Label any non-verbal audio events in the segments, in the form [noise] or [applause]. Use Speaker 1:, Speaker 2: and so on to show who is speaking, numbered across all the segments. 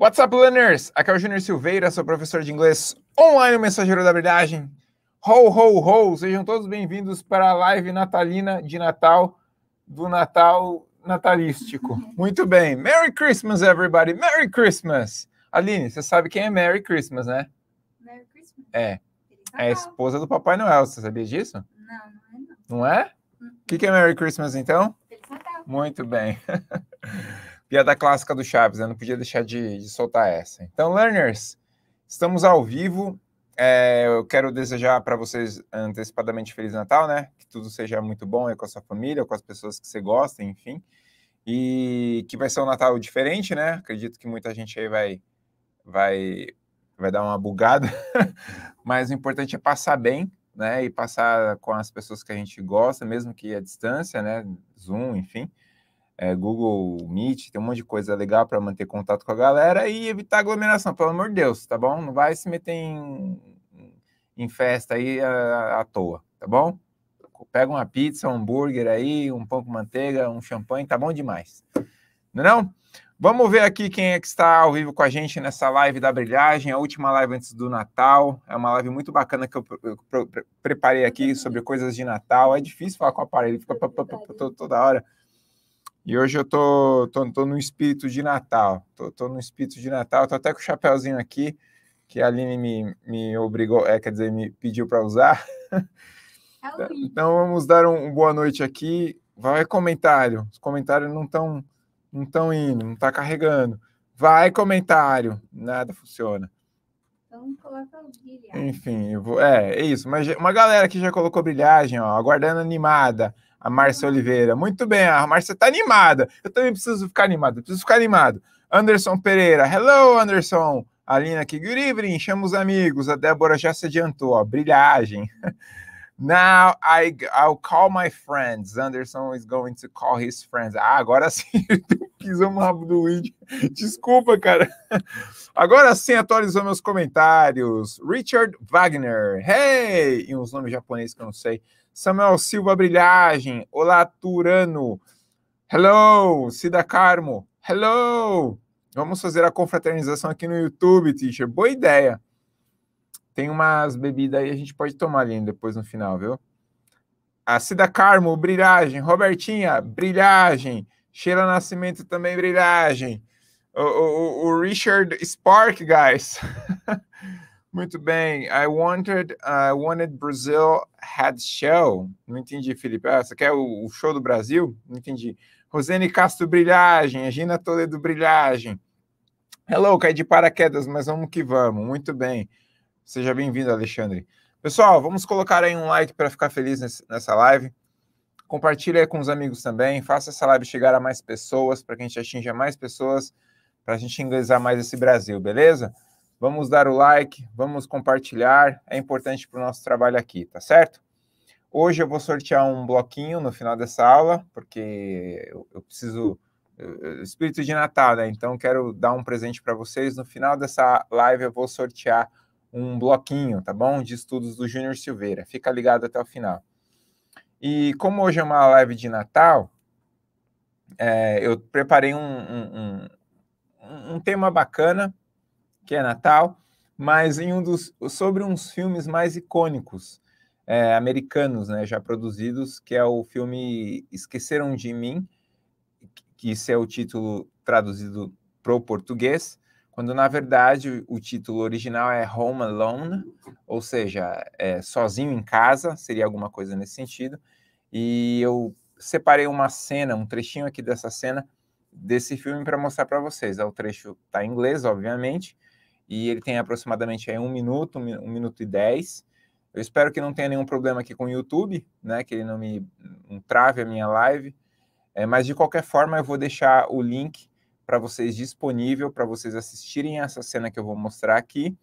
Speaker 1: What's up, learners? Aqui é o Júnior Silveira, sou professor de inglês online, no mensageiro da verdade. Ho, ho, ho! Sejam todos bem-vindos para a live natalina de Natal, do Natal natalístico. Muito bem. Merry Christmas, everybody! Merry Christmas! Aline, você sabe quem é Merry Christmas, né? Merry Christmas? É. É a esposa do Papai Noel, você sabia disso? Não, não é. Não, não é? O hum, hum. que, que é Merry Christmas, então? Feliz Natal! Muito bem. [laughs] Piada clássica do Chaves, eu né? não podia deixar de, de soltar essa. Então, learners, estamos ao vivo. É, eu quero desejar para vocês antecipadamente Feliz Natal, né? Que tudo seja muito bom aí com a sua família, com as pessoas que você gosta, enfim. E que vai ser um Natal diferente, né? Acredito que muita gente aí vai, vai, vai dar uma bugada. [laughs] Mas o importante é passar bem, né? E passar com as pessoas que a gente gosta, mesmo que à distância, né? Zoom, enfim é, Google Meet, tem um monte de coisa legal para manter contato com a galera e evitar aglomeração, pelo amor de Deus, tá bom? Não vai se meter em, em festa aí à, é, à toa, tá bom? Pega uma pizza, um hambúrguer aí, um pão com manteiga, um champanhe, tá bom demais. Não é não? Vamos ver aqui quem é que está ao vivo com a gente nessa live da brilhagem, a última live antes do Natal. É uma live muito bacana que eu, preparei aqui sobre coisas de Natal. É difícil falar com o aparelho, fica é toda hora. E hoje eu tô, tô, tô no espírito de Natal. Tô, tô no espírito de Natal. Tô até com o chapéuzinho aqui, que a Aline me, me obrigou, é, quer dizer, me pediu para usar. [laughs] É então, então vamos dar um, um, boa noite aqui. Vai comentário. Os comentários não estão não tão indo, não tá carregando. Vai comentário. Nada funciona.
Speaker 2: Então coloca o brilhagem.
Speaker 1: Enfim, eu vou, é, é isso. Mas uma galera que já colocou brilhagem, ó, aguardando animada a Márcia Oliveira. Muito bem, a Márcia está animada. Eu também preciso ficar animado, preciso ficar animado. Anderson Pereira, hello, Anderson. Alina aqui, good evening, chama os amigos. A Débora já se adiantou, ó, brilhagem. [laughs] Now I, I'll call my friends. Anderson is going to call his friends. Ah, agora [laughs] sim, pisou no rabo do vídeo. Desculpa, cara. [laughs] Agora sim atualizou meus comentários. Richard Wagner. Hey! E uns nomes japoneses que eu não sei. Samuel Silva Brilhagem. Olá, Turano. Hello, Cida Carmo. Hello. Vamos fazer a confraternização aqui no YouTube, teacher. Boa ideia. Tem umas bebidas aí, a gente pode tomar ali depois no final, viu? A Cida Carmo, brilhagem. Robertinha, brilhagem. Sheila Nascimento também, brilhagem. O, o, o Richard Spark, guys. [laughs] Muito bem. I wanted, I wanted Brazil had show. Não entendi, Felipe. Ah, você quer o, o show do Brasil? Não entendi. Rosene Castro Brilhagem, Gina Toledo Brilhagem. Hello, caí de paraquedas, mas vamos que vamos. Muito bem. Seja bem-vindo, Alexandre. Pessoal, vamos colocar aí um like para ficar feliz nesse, nessa live. Compartilhe com os amigos também. Faça essa live chegar a mais pessoas, para que a gente atinja mais pessoas, para a gente inglesar mais esse Brasil, beleza? Vamos dar o like, vamos compartilhar, é importante para o nosso trabalho aqui, tá certo? Hoje eu vou sortear um bloquinho no final dessa aula, porque eu, eu preciso. espírito de Natal, né? Então quero dar um presente para vocês. No final dessa live eu vou sortear um bloquinho, tá bom? De estudos do Júnior Silveira. Fica ligado até o final. E como hoje é uma live de Natal, é, eu preparei um, um, um, um tema bacana que é Natal, mas em um dos sobre uns filmes mais icônicos é, americanos, né, já produzidos, que é o filme Esqueceram de Mim, que esse é o título traduzido para o português, quando na verdade o título original é Home Alone, ou seja, é, sozinho em casa, seria alguma coisa nesse sentido. E eu separei uma cena, um trechinho aqui dessa cena desse filme para mostrar para vocês. É o trecho está em inglês, obviamente, e ele tem aproximadamente aí um minuto, um minuto e dez. Eu espero que não tenha nenhum problema aqui com o YouTube, né? Que ele não me não hum, trave a minha live. É, mas de qualquer forma, eu vou deixar o link para vocês disponível para vocês assistirem essa cena que eu vou mostrar aqui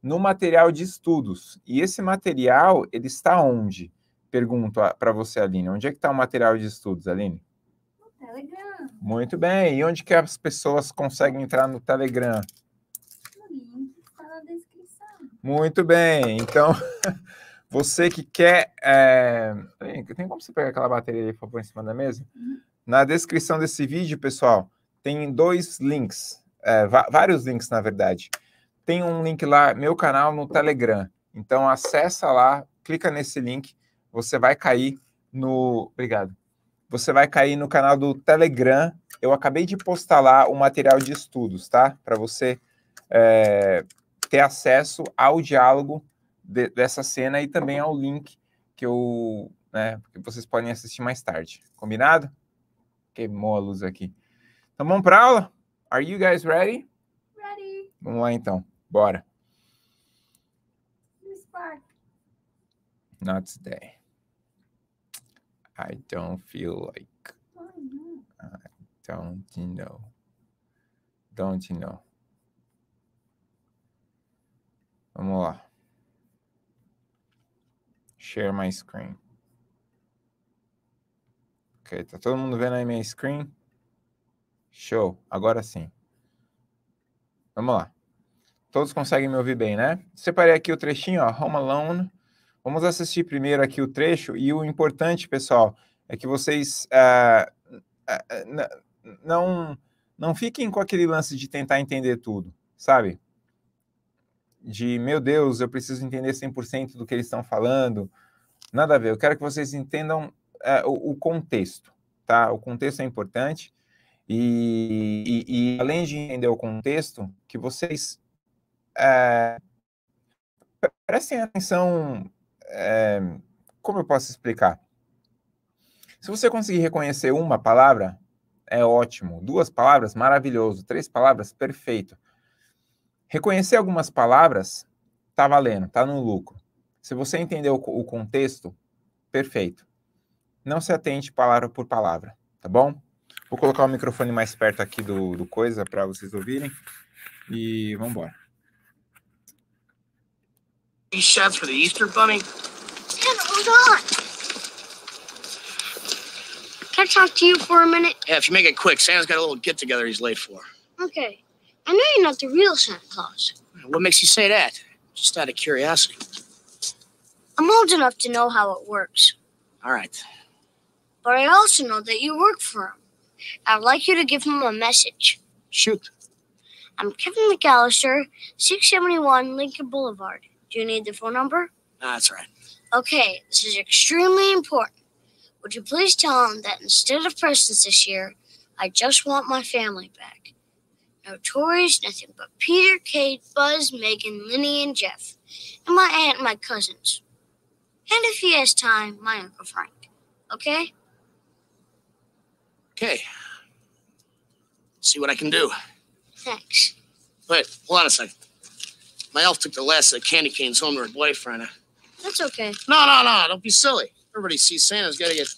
Speaker 1: no material de estudos. E esse material ele está onde? Pergunto para você, Aline. Onde é que está o material de estudos, Aline? No Telegram. Muito bem. E onde que as pessoas conseguem entrar no Telegram? Muito bem. Então, [laughs] você que quer. É... Tem como você pegar aquela bateria ali, por favor, em cima da mesa? Uhum. Na descrição desse vídeo, pessoal, tem dois links. É, vários links, na verdade. Tem um link lá, meu canal no Telegram. Então, acessa lá, clica nesse link, você vai cair no. Obrigado. Você vai cair no canal do Telegram. Eu acabei de postar lá o material de estudos, tá? Para você é, ter acesso ao diálogo de, dessa cena e também ao link que eu, né, que vocês podem assistir mais tarde. Combinado? Queimou a luz aqui. Então vamos para aula? Are you guys ready? Ready. Vamos lá então. Bora. Not today. I don't feel like. I don't you know. Don't you know. Vamos lá. Share my screen. Ok, tá todo mundo vendo aí minha screen? Show, agora sim. Vamos lá. Todos conseguem me ouvir bem, né? Separei aqui o trechinho, ó, Home Alone. Vamos assistir primeiro aqui o trecho. E o importante, pessoal, é que vocês uh, uh, não, não fiquem com aquele lance de tentar entender tudo, sabe? de meu Deus, eu preciso entender 100% do que eles estão falando. Nada a ver. Eu quero que vocês entendam é, o, o, contexto, tá? O contexto é importante. E, e, e, além de entender o contexto, que vocês é, prestem atenção. É, como eu posso explicar? Se você conseguir reconhecer uma palavra, é ótimo. Duas palavras, maravilhoso. Três palavras, perfeito. Reconhecer algumas palavras tá valendo, tá no lucro. Se você entender o, contexto, perfeito. Não se atente palavra por palavra, tá bom? Vou colocar o microfone mais perto aqui do, do coisa para vocês ouvirem e vamos embora.
Speaker 3: Chefs for the Easter Bunny.
Speaker 2: Can I talk to you for a minute?
Speaker 3: Yeah, if you make it quick, Sam's got a little get together he's late for.
Speaker 2: Okay. I know you're not the real Santa Claus.
Speaker 3: What makes you say that? Just out of curiosity.
Speaker 2: I'm old enough to
Speaker 3: know how it works. All right.
Speaker 2: But I also know
Speaker 3: that you work for him. I'd like
Speaker 2: you to give him a message. Shoot. I'm Kevin McAllister, 671 Lincoln Boulevard. Do you need the phone number? No, that's right. Okay, this is extremely important. Would you please tell him that instead of presents this year, I just want my family back? No nothing but Peter, Kate, Buzz, Megan, Linny, and Jeff. And my aunt and my cousins. And if he has time, my Uncle Frank. Okay?
Speaker 3: Okay. See what I can do. Thanks. Wait, hold on a second. My elf took the last of the candy canes home to her boyfriend. That's okay. No, no, no. Don't be silly. Everybody sees Santa's got to get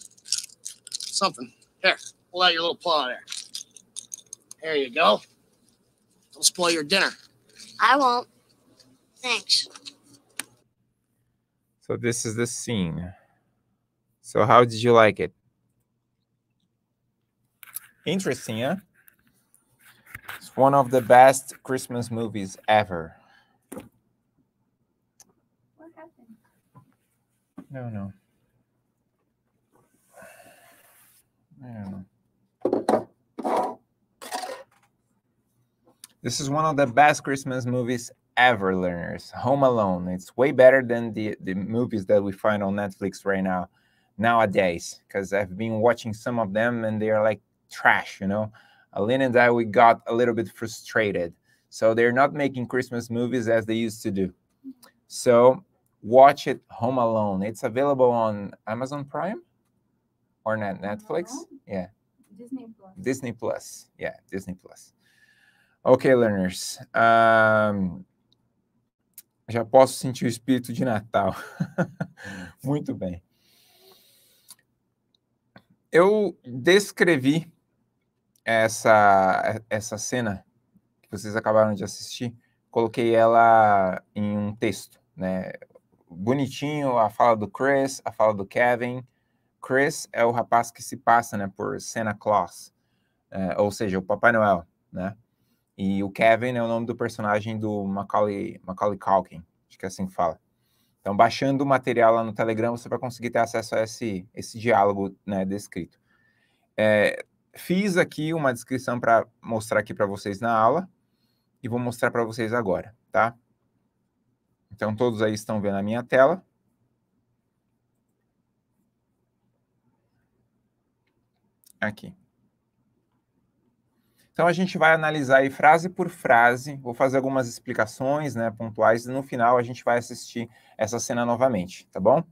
Speaker 3: something. Here, pull out your little paw there. There you go do spoil your dinner. I won't. Thanks.
Speaker 1: So this is the scene. So how did you like it? Interesting, huh? It's one of the best Christmas movies ever. What happened? No, no. I don't know. This is one of the best Christmas movies ever, learners. Home Alone. It's way better than the, the movies that we find on Netflix right now, nowadays, because I've been watching some of them and they are like trash, you know. Aline and I, we got a little bit frustrated. So they're not making Christmas movies as they used to do. So watch it Home Alone. It's available on Amazon Prime or net Netflix. Yeah. Disney Plus. Disney Plus. Yeah, Disney Plus. Ok, learners. Um, já posso sentir o espírito de Natal. [laughs] Muito bem. Eu descrevi essa, essa cena que vocês acabaram de assistir, coloquei ela em um texto, né? Bonitinho, a fala do Chris, a fala do Kevin. Chris é o rapaz que se passa né, por Santa Claus, é, ou seja, o Papai Noel, né? E o Kevin é o nome do personagem do Macaulay, Macaulay Culkin, acho que é assim que fala. Então, baixando o material lá no Telegram, você vai conseguir ter acesso a esse, esse diálogo né, descrito. É, fiz aqui uma descrição para mostrar aqui para vocês na aula e vou mostrar para vocês agora, tá? Então, todos aí estão vendo a minha tela. Aqui. Então a gente vai analisar aí frase por frase, vou fazer algumas explicações, né, pontuais, e no final a gente vai assistir essa cena novamente, tá bom?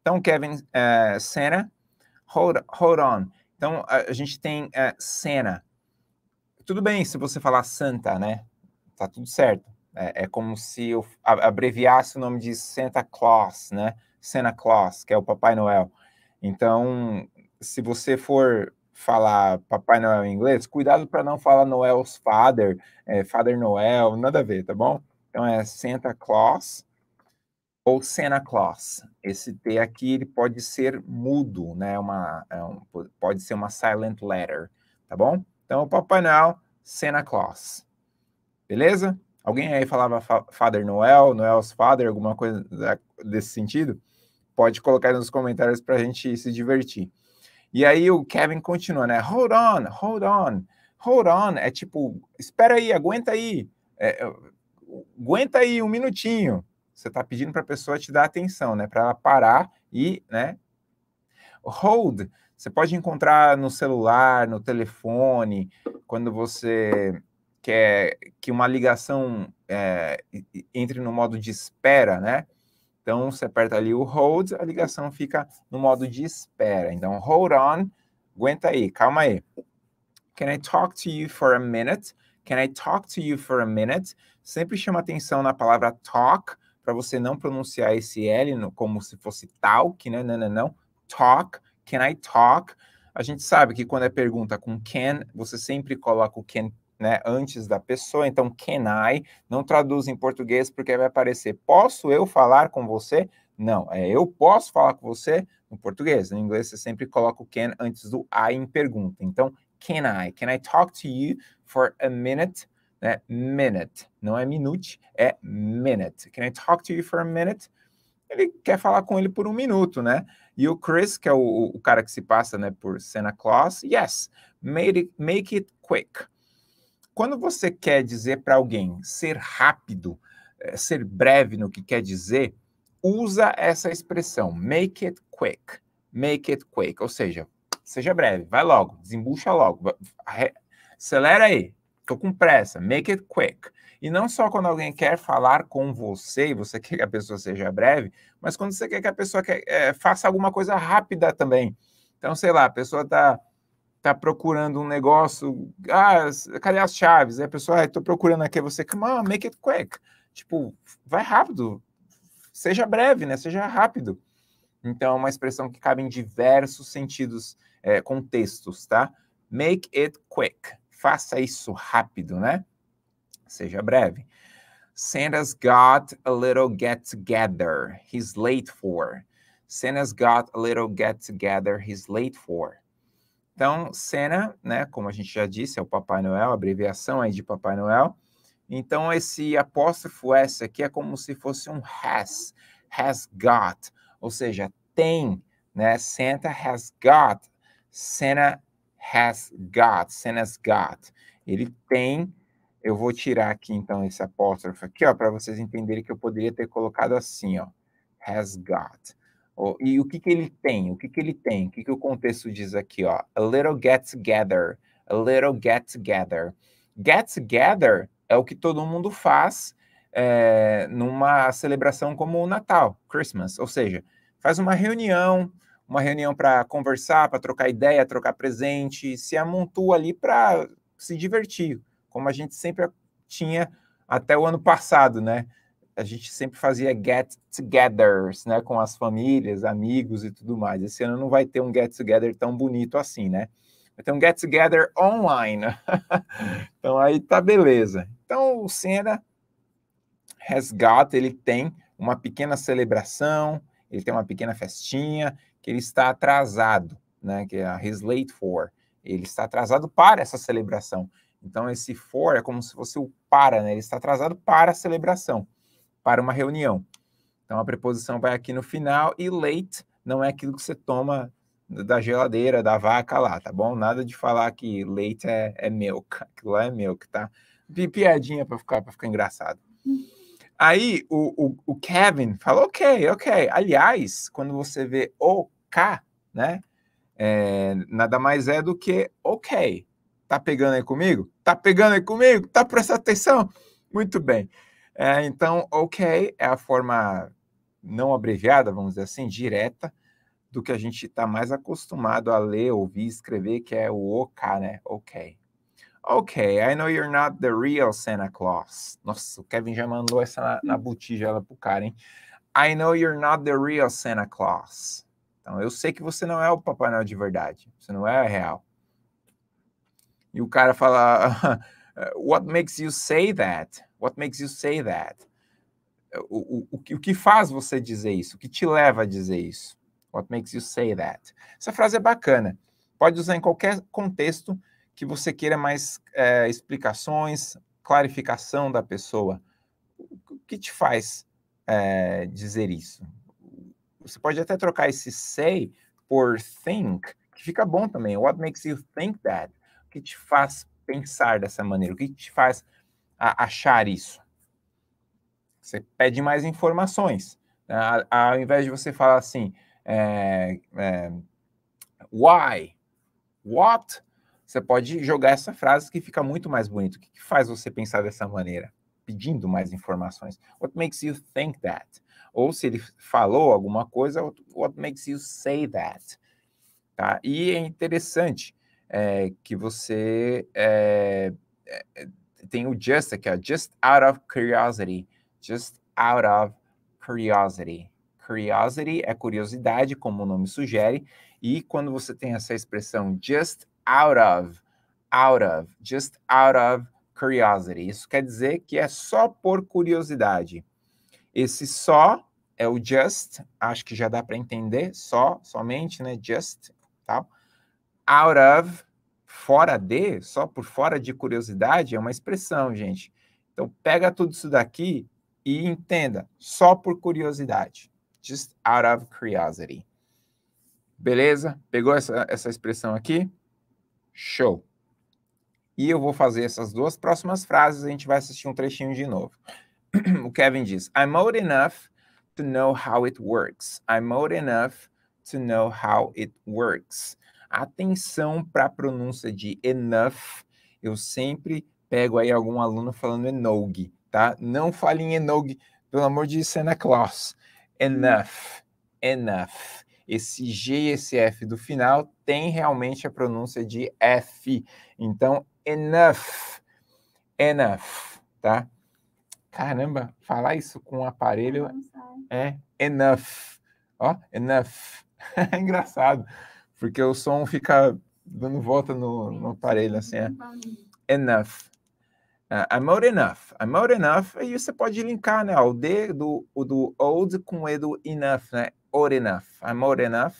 Speaker 1: Então, Kevin, é, cena, hold, hold on. Então a, gente tem é, cena. Tudo bem se você falar santa, né? Tá tudo certo. É, é como se eu abreviasse o nome de Santa Claus, né? Santa Claus, que é o Papai Noel. Então, se você for falar Papai Noel em inglês, cuidado para não falar Noel's Father, é, Father Noel, nada a ver, tá bom? Então é Santa Claus ou Santa Claus. Esse T aqui ele pode ser mudo, né? Uma, é um, pode ser uma silent letter, tá bom? Então Papai Noel, Santa Claus, beleza? Alguém aí falava Father Noel, Noel's Father, alguma coisa desse sentido? Pode colocar nos comentários para a gente se divertir. E aí o Kevin continua, né? Hold on, hold on, hold on. É tipo, espera aí, aguenta aí. É, é aguenta aí um minutinho. Você está pedindo para a pessoa te dar atenção, né? Para ela parar e, né? Hold. Você pode encontrar no celular, no telefone, quando você quer que uma ligação é, entre no modo de espera, né? Então, você aperta ali o hold, a ligação fica no modo de espera. Então, hold on, aguenta aí, calma aí. Can I talk to you for a minute? Can I talk to you for a minute? Sempre chama atenção na palavra talk, para você não pronunciar esse L como se fosse talk, né? Não, não, não. Talk, can I talk? A gente sabe que quando é pergunta com can, você sempre coloca o can né, antes da pessoa. Então, can I não traduz em português porque vai aparecer posso eu falar com você? Não, é eu posso falar com você no português. No inglês, você sempre coloca o can antes do I em pergunta. Então, can I? Can I talk to you for a minute? Né? Minute. Não é minute, é minute. Can I talk to you for a minute? Ele quer falar com ele por um minuto, né? E o Chris, que é o, o cara que se passa né, por Santa Claus, yes, made it, make it quick quando você quer dizer para alguém ser rápido, eh, ser breve no que quer dizer, usa essa expressão, make it quick, make it quick, ou seja, seja breve, vai logo, desembucha logo, acelera aí, tô com pressa, make it quick. E não só quando alguém quer falar com você, e você [laughs] quer que a pessoa seja breve, mas quando você quer que a pessoa quer, é, faça alguma coisa rápida também. Então, sei lá, a pessoa está está procurando um negócio, ah, cadê as chaves? Aí a pessoa, ah, estou procurando aqui, você, come on, make it quick. Tipo, vai rápido, seja breve, né? Seja rápido. Então, é uma expressão que cabe em diversos sentidos, é, contextos, tá? Make it quick. Faça isso rápido, né? Seja breve. Santa's got a little get together he's late for. Santa's got a little get together he's late for. Então, Senna, né, como a gente já disse, é o Papai Noel, abreviação aí de Papai Noel. Então, esse apóstrofo S aqui é como se fosse um has, has got, ou seja, tem, né? Santa has got, Senna has got, Senna's got. Ele tem, eu vou tirar aqui então esse apóstrofo aqui, ó, para vocês entenderem que eu poderia ter colocado assim, ó, has got. E o que, que ele tem? O que, que ele tem? O que, que o contexto diz aqui? Ó? A little get together. A little get together. Get together é o que todo mundo faz é, numa celebração como o Natal, Christmas. Ou seja, faz uma reunião, uma reunião para conversar, para trocar ideia, trocar presente, se amontoa ali para se divertir, como a gente sempre tinha até o ano passado, né? a gente sempre fazia get-togethers, né, com as famílias, amigos e tudo mais. Esse ano não vai ter um get-together tão bonito assim, né? Vai ter um get-together online. Né? [laughs] então aí tá beleza. Então o Senna resgata, ele tem uma pequena celebração, ele tem uma pequena festinha, que ele está atrasado, né, que é a his late for. Ele está atrasado para essa celebração. Então esse for é como se fosse o para, né? Ele está atrasado para a celebração para uma reunião. Então a preposição vai aqui no final e leite não é aquilo que você toma da geladeira, da vaca lá, tá bom? Nada de falar que leite é, é milk, aquilo lá é milk, tá? Vi piadinha para ficar, ficar engraçado. Aí o, o, o, Kevin fala, ok, ok. Aliás, quando você vê o K, né? É, nada mais é do que ok. Tá pegando aí comigo? Tá pegando aí comigo? Tá prestando atenção? Muito bem. É, então, OK é a forma não abreviada, vamos dizer assim, direta, do que a gente está mais acostumado a ler, ouvir, escrever, que é o OK, né? OK. OK, I know you're not the real Santa Claus. Nossa, o Kevin já mandou essa na, na hum. botija é pro cara, hein? I know you're not the real Santa Claus. Então, eu sei que você não é o Papai Noel de verdade. Você não é real. E o cara fala, [laughs] What makes you say that? What makes you say that? É, o, o, o que faz você dizer isso? O que te leva a dizer isso? What makes you say that? Essa frase é bacana. Pode usar em qualquer contexto que você queira mais é, explicações, clarificação da pessoa. O que te faz é, dizer isso? Você pode até trocar esse say por think, que fica bom também. What makes you think that? O que te faz pensar dessa maneira? O que te faz a achar isso? Você pede mais informações. Né? Ao invés de você falar assim, é, é, why, what, você pode jogar essa frase que fica muito mais bonito. O que, que faz você pensar dessa maneira? Pedindo mais informações. What makes you think that? Ou se ele falou alguma coisa, what makes you say that? Tá? E é interessante é, que você é, é tem o just aqui, ó, just out of curiosity, just out of curiosity. Curiosity é curiosidade, como o nome sugere, e quando você tem essa expressão just out of, out of, just out of curiosity, isso quer dizer que é só por curiosidade. Esse só é o just, acho que já dá para entender, só, somente, né? Just, tal. Out of fora de, só por fora de curiosidade, é uma expressão, gente. Então, pega tudo isso daqui e entenda, só por curiosidade. Just out of curiosity. Beleza? Pegou essa, essa expressão aqui? Show! E eu vou fazer essas duas próximas frases, a gente vai assistir um trechinho de novo. [clears throat] o Kevin diz: I'm old enough to know how it works. I'm old enough to know how it works. Atenção para a pronúncia de enough. Eu sempre pego aí algum aluno falando enog, tá? Não fale em enog, pelo amor de Santa Claus. Enough, enough. Esse G e esse F do final tem realmente a pronúncia de F. Então, enough, enough, tá? Caramba, falar isso com o um aparelho é enough. Ó, enough. [laughs] É engraçado porque o som fica dando volta no, no aparelho, assim, é enough. Uh, I'm old enough. I'm old enough. Aí você pode linkar, né? O D do, o do old com o E do enough, né? Old enough. I'm old enough.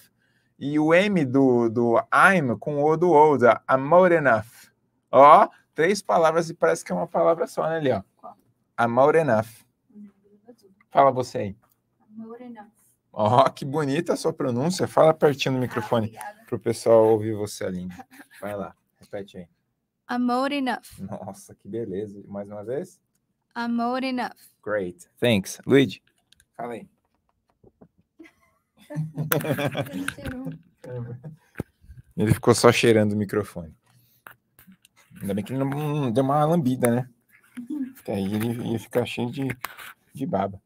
Speaker 1: E o M do, do I'm com o O do old. I'm old enough. Ó, três palavras e parece que é uma palavra só, né, ali, ó. I'm old enough. Fala você aí.
Speaker 2: I'm old enough.
Speaker 1: Ó, oh, que bonita a sua pronúncia. Fala pertinho do microfone ah, para o pessoal ouvir você, ali. Vai lá, repete aí.
Speaker 2: Amor enough.
Speaker 1: Nossa, que beleza. Mais uma vez?
Speaker 2: Amor enough.
Speaker 1: Great. Thanks. Luigi, fala aí. [laughs] ele ficou só cheirando o microfone. Ainda bem que ele não deu uma lambida, né? Porque aí ele ia ficar cheio de, de baba.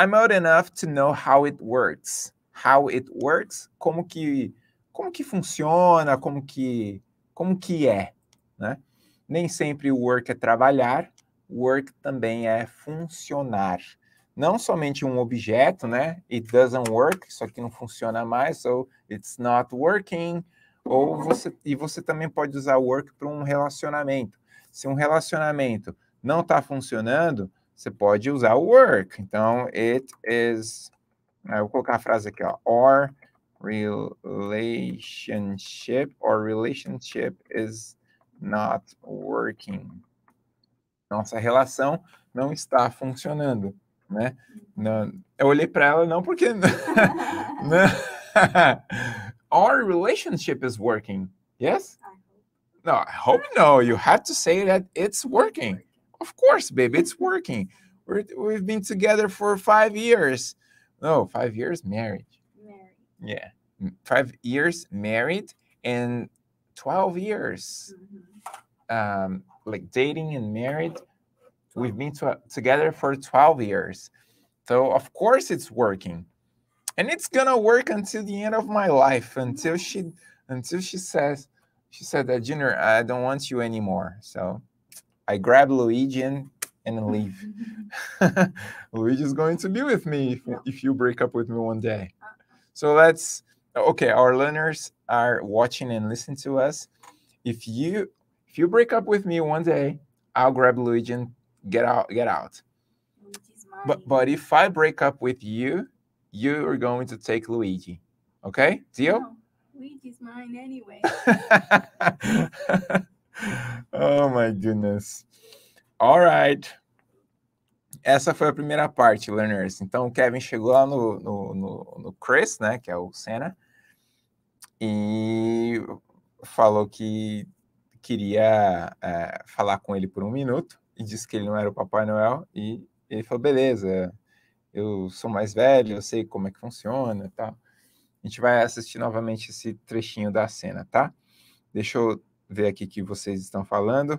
Speaker 1: I'm old enough to know how it works. How it works, como que como que funciona, como que como que é, né? Nem sempre o work é trabalhar, work também é funcionar. Não somente um objeto, né? It doesn't work, isso aqui não funciona mais, so it's not working. Ou você e você também pode usar work para um relacionamento. Se um relacionamento não está funcionando, você pode usar o work. Então, it is. Ah, eu vou colocar a frase aqui, ó. Our relationship or relationship is not working. Nossa relação não está funcionando, né? Não, eu olhei para ela não porque [laughs] né? [laughs] our relationship is working. Yes? No, I hope no. You have to say that it's working. Of course, baby, it's working. We're, we've been together for five years. No, five years marriage. Married. Yeah, five years married and twelve years, mm-hmm. um, like dating and married. We've been to, together for twelve years, so of course it's working, and it's gonna work until the end of my life. Until she, until she says, she said that Junior, I don't want you anymore. So I grab Luigi and and leave. [laughs] [laughs] Luigi's going to be with me if, if you break up with me one day. So that's okay. Our learners are watching and listening to us. If you if you break up with me one day, I'll grab Luigi and get out get out. But but if I break up with you, you are going to take Luigi. Okay? Deal? No,
Speaker 2: Luigi's mine anyway. [laughs]
Speaker 1: oh my goodness. All right. Essa foi a primeira parte, learners. Então, o Kevin chegou lá no, no, no, no Chris, né, que é o Senna, e falou que queria é, falar com ele por um minuto, e disse que ele não era o Papai Noel, e ele falou, beleza, eu sou mais velho, eu sei como é que funciona e tal. A gente vai assistir novamente esse trechinho da cena, tá? Deixa eu ver aqui o que vocês estão falando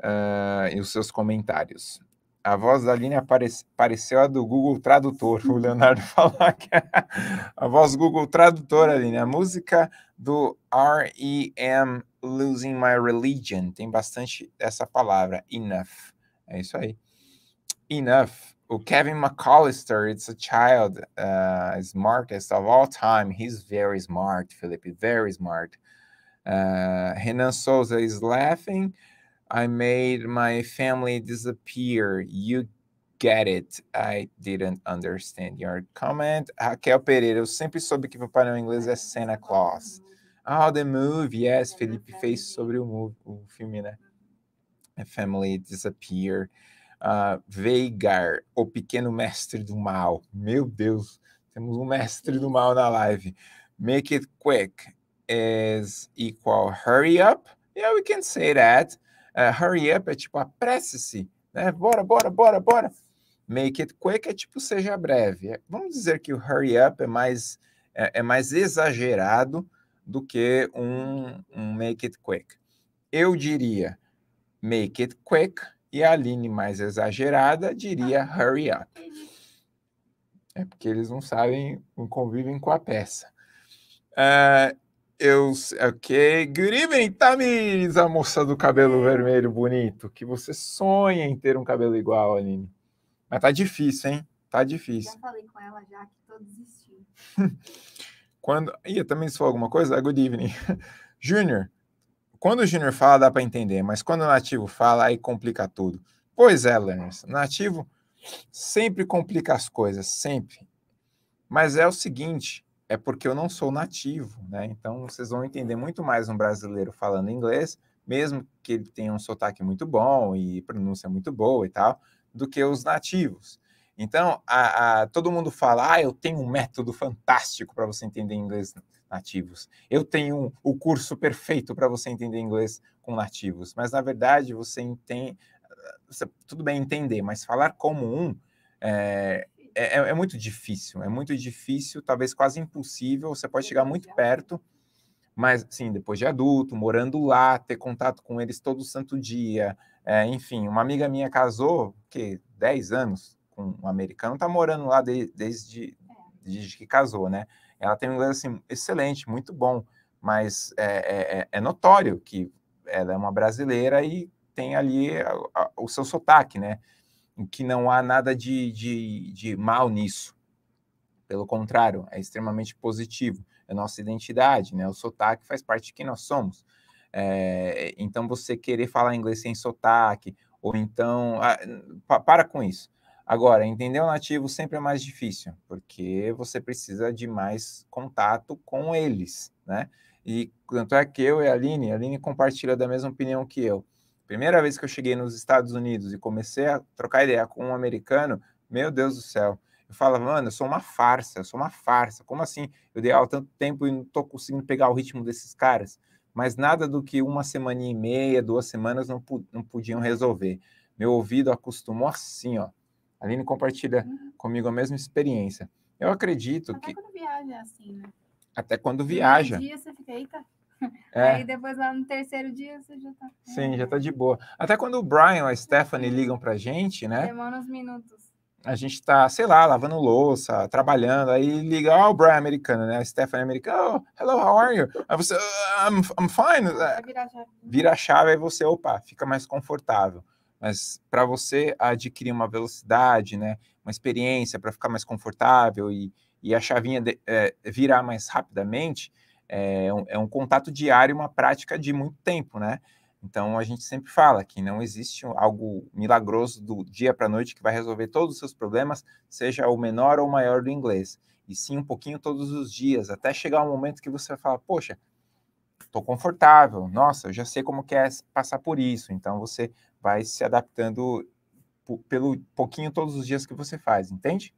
Speaker 1: uh, e os seus comentários. A voz da Aline apareceu pareceu a do Google Tradutor, o Leonardo [laughs] falou que a voz Google Tradutor, Aline. A música do R.E.M. Losing My Religion tem bastante essa palavra, enough. É isso aí. Enough. O Kevin McAllister, it's a child, uh, ah, smartest of all time. He's very smart, Felipe, very smart. Uh, Renan Souza is laughing. I made my family disappear. You get it. I didn't understand your comment. Raquel Pereira, eu sempre soube que papai é inglês é Santa Claus. Oh, the movie, yes, Felipe fez sobre o, movie, o filme, né? A family Disappear. Uh, Veigar, o pequeno mestre do mal. Meu Deus, temos um mestre do mal na live. Make it quick is equal hurry up. Yeah, we can say that. Uh, hurry up é tipo apresse-se, né? Bora, bora, bora, bora. Make it quick é tipo seja breve. É, vamos dizer que o hurry up é mais, é, é mais exagerado do que um, um make it quick. Eu diria make it quick e a Aline mais exagerada diria hurry up. É porque eles não sabem, não convivem com a peça. Uh, eu. Ok. Good evening, Tamires, a moça do cabelo vermelho bonito. Que você sonha em ter um cabelo igual, Aline. Mas tá difícil, hein? Tá difícil. Já
Speaker 2: falei com ela já que tô desistindo. [laughs]
Speaker 1: quando. Ih, também sou alguma coisa? Ah, good evening. [laughs] Júnior. Quando o Júnior fala, dá para entender, mas quando o nativo fala, aí complica tudo. Pois é, Learners. Nativo sempre complica as coisas, sempre. Mas é o seguinte: é porque eu não sou nativo, né? Então vocês vão entender muito mais um brasileiro falando inglês, mesmo que ele tenha um sotaque muito bom e pronúncia muito boa e tal, do que os nativos. Então, a, a, todo mundo fala, ah, eu tenho um método fantástico para você entender inglês nativos. Eu tenho um, o curso perfeito para você entender inglês com nativos. Mas, na verdade, você entende... Você, tudo bem entender, mas falar como um é, é, é, é, muito difícil, é muito difícil, talvez quase impossível. Você pode chegar muito perto, mas sim, depois de adulto, morando lá, ter contato com eles todo santo dia. É, enfim, uma amiga minha casou, que 10 anos, com um americano, está morando lá de, desde, é. desde que casou, né? Ela tem um inglês assim, excelente, muito bom, mas é, é, é, é notório que ela é uma brasileira e tem ali a, a, o seu sotaque, né? que não há nada de, de, de mal nisso. Pelo contrário, é extremamente positivo. É nossa identidade, né? O sotaque faz parte de quem nós somos. É, então, você querer falar inglês sem sotaque, ou então. Ah, para com isso. Agora, entender o nativo sempre é mais difícil, porque você precisa de mais contato com eles, né? E tanto é que eu e a Aline, a Aline compartilha da mesma opinião que eu. Primeira vez que eu cheguei nos Estados Unidos e comecei a trocar ideia com um americano, meu Deus do céu. Eu falava, mano, eu sou uma farsa, eu sou uma farsa. Como assim? Eu dei aula tanto tempo e não tô conseguindo pegar o ritmo desses caras. Mas nada do que uma semana e meia, duas semanas não, não podiam resolver. Meu ouvido acostumou assim, ó. A Aline compartilha uhum. comigo a mesma experiência. Eu acredito Até que. Até
Speaker 2: quando viaja, assim, né?
Speaker 1: Até quando viaja. Um dia
Speaker 2: você fica, eita, é. Aí depois lá no terceiro dia você já tá. Né?
Speaker 1: Sim, já tá de boa. Até quando o Brian ou a Stephanie uhum. ligam pra gente, né?
Speaker 2: Demora uns minutos.
Speaker 1: A gente tá, sei lá, lavando louça, trabalhando, aí liga, ó, oh, o Brian é americano, né? A Stephanie é americana, oh, hello, how are you? Aí você, ah, I'm, I'm fine. Vira a chave. Vira a chave, aí você, opa, fica mais confortável. Mas para você adquirir uma velocidade, né? Uma experiência para ficar mais confortável e, e a chavinha de, é, virar mais rapidamente, é, é um, é um contato diário, uma prática de muito tempo, né? Então a gente sempre fala que não existe algo milagroso do dia para a noite que vai resolver todos os seus problemas, seja o menor ou maior do inglês. E sim um pouquinho todos os dias, até chegar um momento que você vai falar, poxa, estou confortável, nossa, eu já sei como que é passar por isso. Então você vai se adaptando pelo pouquinho todos os dias que você faz, entende?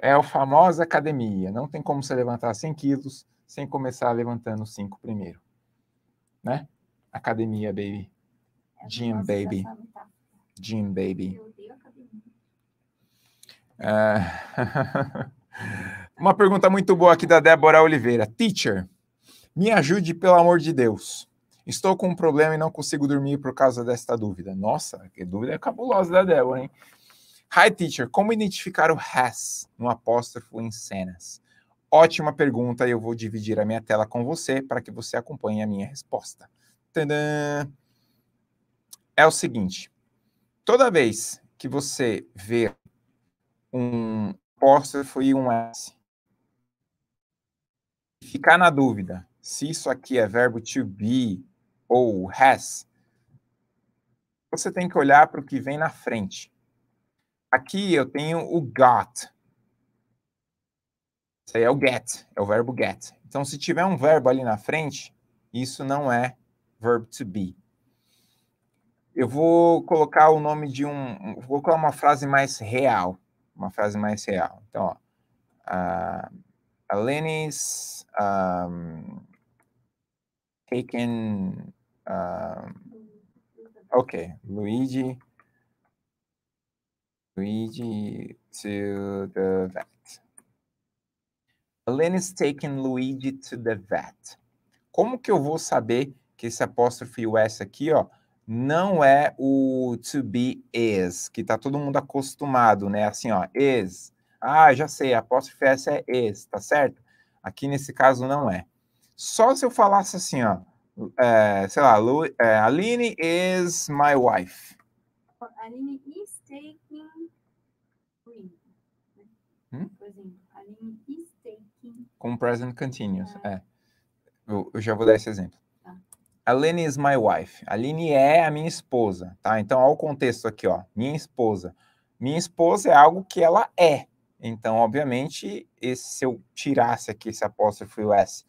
Speaker 1: É a famosa academia, não tem como você levantar 100 quilos, sem começar levantando os cinco primeiro. Né? Academia, baby. É, Gym, baby. É. Gym, [laughs] baby. uma pergunta muito boa aqui da Débora Oliveira. Teacher, me ajude, pelo amor de Deus. Estou com um problema e não consigo dormir por causa desta dúvida. Nossa, que dúvida cabulosa da Débora, hein? Hi, teacher. Como identificar o has no apóstrofo em cenas? Ótima pergunta, eu vou dividir a minha tela com você para que você acompanhe a minha resposta. Tadã! É o seguinte: toda vez que você vê um apóstrofo e um S, ficar na dúvida se isso aqui é verbo to be ou has, você tem que olhar para o que vem na frente. Aqui eu tenho o got, isso aí é o get, é o verbo get. Então, se tiver um verbo ali na frente, isso não é verbo to be. Eu vou colocar o nome de um. Vou colocar uma frase mais real. Uma frase mais real. Então, ó. Uh, Alenis um, taken. Um, ok, Luigi. Luigi to the vet. Lenny's taking Luigi to the vet. Como que eu vou saber que esse apóstrofe US aqui, ó, não é o to be is, que tá todo mundo acostumado, né? Assim, ó, is. Ah, já sei, apóstrofe S é is, tá certo? Aqui nesse caso não é. Só se eu falasse assim, ó, é, sei lá, Lu, é, Aline is my wife.
Speaker 2: Aline is taking... Né? Hum? Por exemplo, Aline is
Speaker 1: com present continuous, é. é. Eu, eu, já vou dar esse exemplo. Tá. Aline is my wife. Aline é a minha esposa, tá? Então, olha o contexto aqui, ó. Minha esposa. Minha esposa é algo que ela é. Então, obviamente, esse, se eu tirasse aqui esse apóstrofe e o S,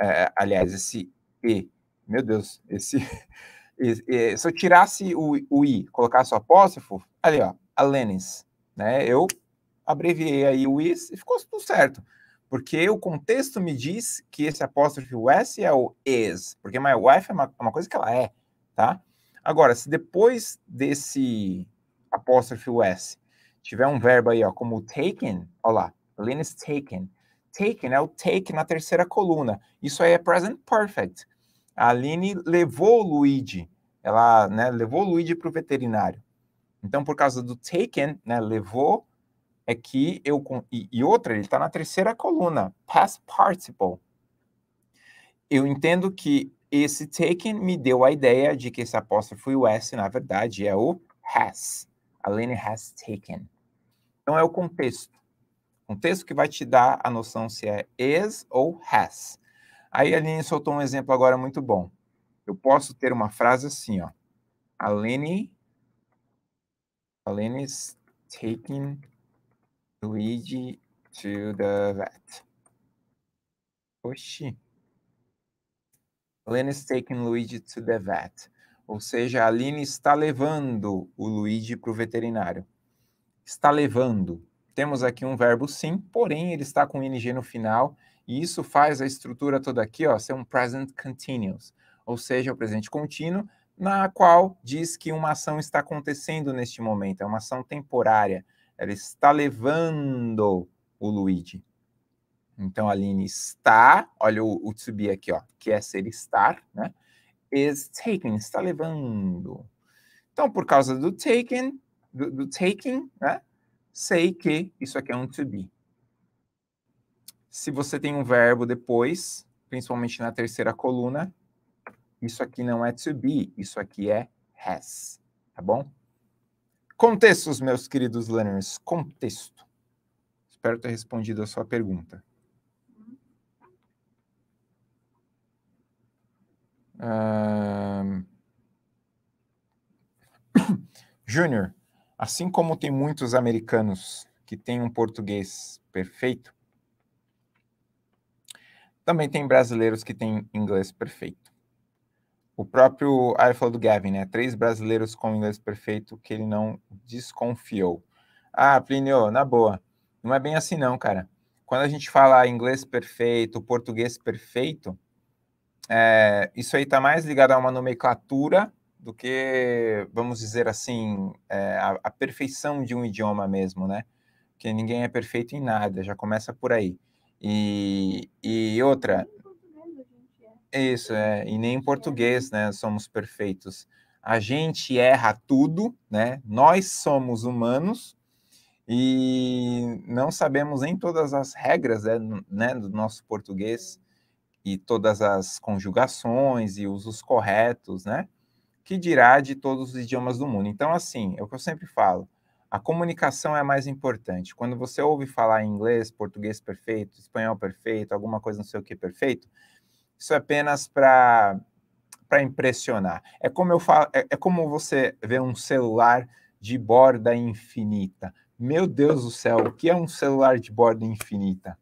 Speaker 1: é, aliás, esse E, meu Deus, esse... [laughs] É, se eu tirasse o, o I, colocasse o apóstrofo, ali, ó, Alenis, né? Eu abreviei aí o I e ficou tudo certo. Porque o contexto me diz que esse apóstrofe o S é o is, porque my wife é uma, é uma coisa que ela é, tá? Agora, se depois desse apóstrofe o S tiver um verbo aí, ó, como taken, olha lá, Lynn is taken. Taken é o take na terceira coluna. Isso aí é present perfect. A Aline levou o Luigi, ela né, levou o Luigi para o veterinário. Então, por causa do taken, né, levou é que eu. E, e outra, ele está na terceira coluna, past participle. Eu entendo que esse taken me deu a ideia de que esse apóstrofo o S, na verdade, é o has. aline has taken. Então é o contexto. O contexto que vai te dar a noção se é is ou has. Aí a Aline soltou um exemplo agora muito bom. Eu posso ter uma frase assim, ó. Aline, Aline is taking Luigi to the vet. Oxi. Lena is taking Luigi to the vet. Ou seja, a Aline está levando o Luigi para o veterinário. Está levando. Temos aqui um verbo sim, porém ele está com ing no final. E isso faz a estrutura toda aqui ó, ser um present continuous. Ou seja, o presente contínuo, na qual diz que uma ação está acontecendo neste momento. É uma ação temporária ela está levando o Luigi. Então, a Aline está, olha o, o be aqui, ó, que é ser estar, né? Is taking, está levando. Então, por causa do taking, do, do taking, né? Sei que isso aqui é um to be. Se você tem um verbo depois, principalmente na terceira coluna, isso aqui não é to be, isso aqui é has, tá bom? Contextos, meus queridos learners, contexto. Espero ter respondido a sua pergunta. Uh... [coughs] Júnior, assim como tem muitos americanos que têm um português perfeito, também tem brasileiros que têm inglês perfeito. O próprio aí ah, falou do Gavin, né? Três brasileiros com inglês perfeito que ele não desconfiou. Ah, Plínio, na boa. Não é bem assim, não, cara. Quando a gente fala inglês perfeito, português perfeito, é, isso aí tá mais ligado a uma nomenclatura do que, vamos dizer assim, é, a, a perfeição de um idioma mesmo, né? Porque ninguém é perfeito em nada, já começa por aí. E, e outra, isso, é, e nem em português, né? Somos perfeitos. A gente erra tudo, né? Nós somos humanos e não sabemos nem todas as regras né, né, do nosso português e todas as conjugações e usos corretos, né? Que dirá de todos os idiomas do mundo. Então, assim, é o que eu sempre falo. A comunicação é a mais importante. Quando você ouve falar em inglês, português perfeito, espanhol perfeito, alguma coisa não sei o que perfeito, isso é apenas para para impressionar. É como eu falo, é, é como você vê um celular de borda infinita. Meu Deus do céu, o que é um celular de borda infinita?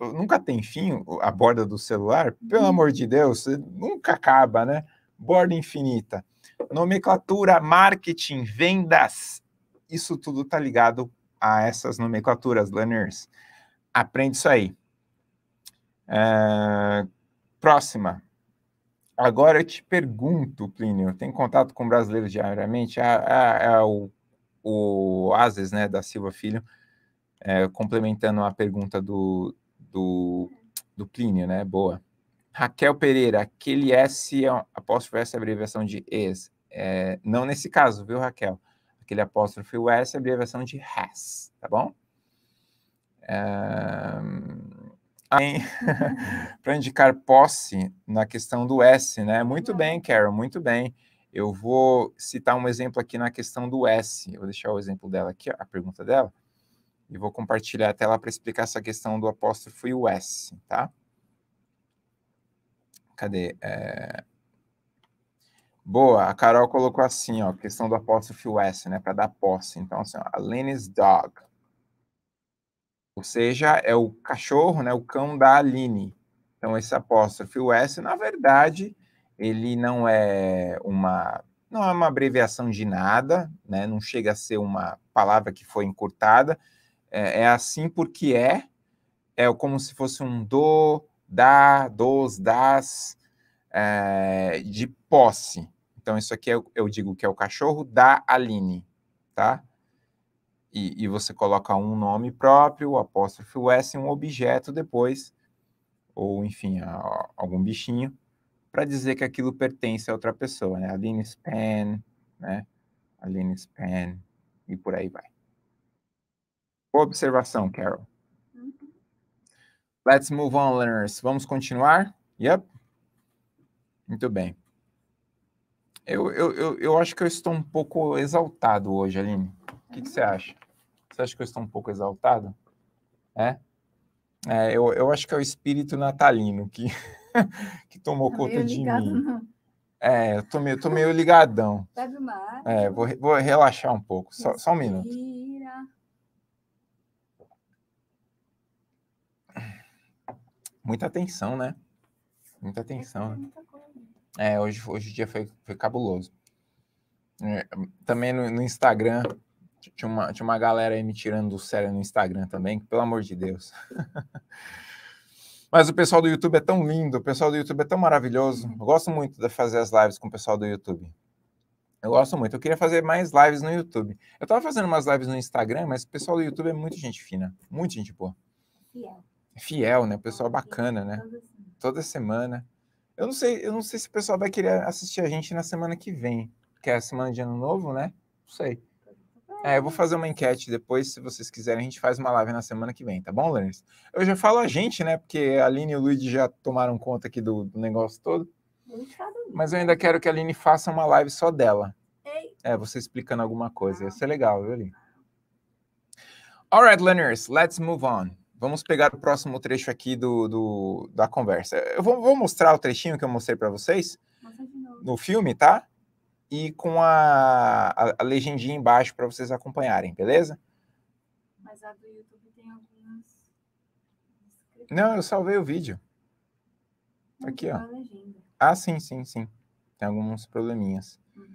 Speaker 1: Nunca tem fim a borda do celular? Pelo amor de Deus, nunca acaba, né? Borda infinita. Nomenclatura, marketing, vendas, isso tudo está ligado a essas nomenclaturas, learners. Aprende isso aí. Uh, Próxima. Agora eu te pergunto, Plínio, tem contato com brasileiros diariamente? É, é, é o, o Ases, né, da Silva Filho, é, complementando a pergunta do, do, do Plínio, né? Boa. Raquel Pereira, aquele S é apóstrofe S é abreviação de es? É, não nesse caso, viu, Raquel? Aquele apóstrofe S é abreviação de has, tá bom? É... Uhum. [laughs] para indicar posse na questão do S, né? Muito uhum. bem, Carol, muito bem. Eu vou citar um exemplo aqui na questão do S. Eu vou deixar o exemplo dela aqui, a pergunta dela, e vou compartilhar a tela para explicar essa questão do apóstrofo e o S, tá? Cadê? É... Boa, a Carol colocou assim, ó, questão do apóstrofo e o S, né, para dar posse. Então, assim, ó, Alene's dog. Ou seja, é o cachorro, né, o cão da Aline. Então, esse apóstrofe S, na verdade, ele não é uma não é uma abreviação de nada, né? não chega a ser uma palavra que foi encurtada, é, é, assim porque é, é como se fosse um do, da, dos, das, é, de posse. Então, isso aqui eu, é eu digo que é o cachorro da Aline, tá? e, e você coloca um nome próprio, o apóstrofe o S, um objeto depois, ou enfim, a, a, algum bichinho, para dizer que aquilo pertence a outra pessoa, né? Aline Span, né? Aline Span, e por aí vai. Boa observação, Carol. Uhum. Let's move on, learners. Vamos continuar? Yep. Muito bem. Eu, eu, eu, eu acho que eu estou um pouco exaltado hoje, Aline. O que, que você acha? Você acha que eu estou um pouco exaltado? É? é eu, eu acho que é o espírito natalino que, [laughs] que tomou tá conta de ligado, mim. Não. É, eu tô meio, tô meio ligadão.
Speaker 2: Bebe uma água.
Speaker 1: É, vou, vou relaxar um pouco. Só, só um minuto. Muita atenção, né? Muita é atenção. É, hoje, hoje o dia foi, foi cabuloso. É, também no, no Instagram tinha uma, tinha uma galera aí me tirando do sério no Instagram também, que, pelo amor de Deus. [laughs] Mas o pessoal do YouTube é tão lindo, o pessoal do YouTube é tão maravilhoso. Eu gosto muito de fazer as lives com o pessoal do YouTube. Eu gosto muito. Eu queria fazer mais lives no YouTube. Eu estava fazendo umas lives no Instagram, mas o pessoal do YouTube é muito gente fina, muito gente boa. Fiel. É fiel, né? O pessoal bacana, né? Toda semana. Eu não sei, eu não sei se o pessoal vai querer assistir a gente na semana que vem, que é a semana de ano novo, né? Não sei. É, eu vou fazer uma enquete depois, se vocês quiserem, a gente faz uma live na semana que vem, tá bom, Lenners? Eu já falo a gente, né? Porque a Aline e o Luigi já tomaram conta aqui do, do negócio todo. Mas eu ainda quero que a Aline faça uma live só dela. Ei. É, você explicando alguma coisa. Ah. é legal, viu, Aline? Alright, Learners, let's move on. Vamos pegar o próximo trecho aqui do, do da conversa. Eu vou, vou, mostrar o trechinho que eu mostrei para vocês no filme, tá? e com a, a, a legendinha embaixo para vocês acompanharem, beleza?
Speaker 2: Mas a do YouTube tem algumas.
Speaker 1: Não, eu salvei o vídeo. Não, Aqui, ó. Ah, sim, sim, sim. Tem alguns probleminhas. Uhum.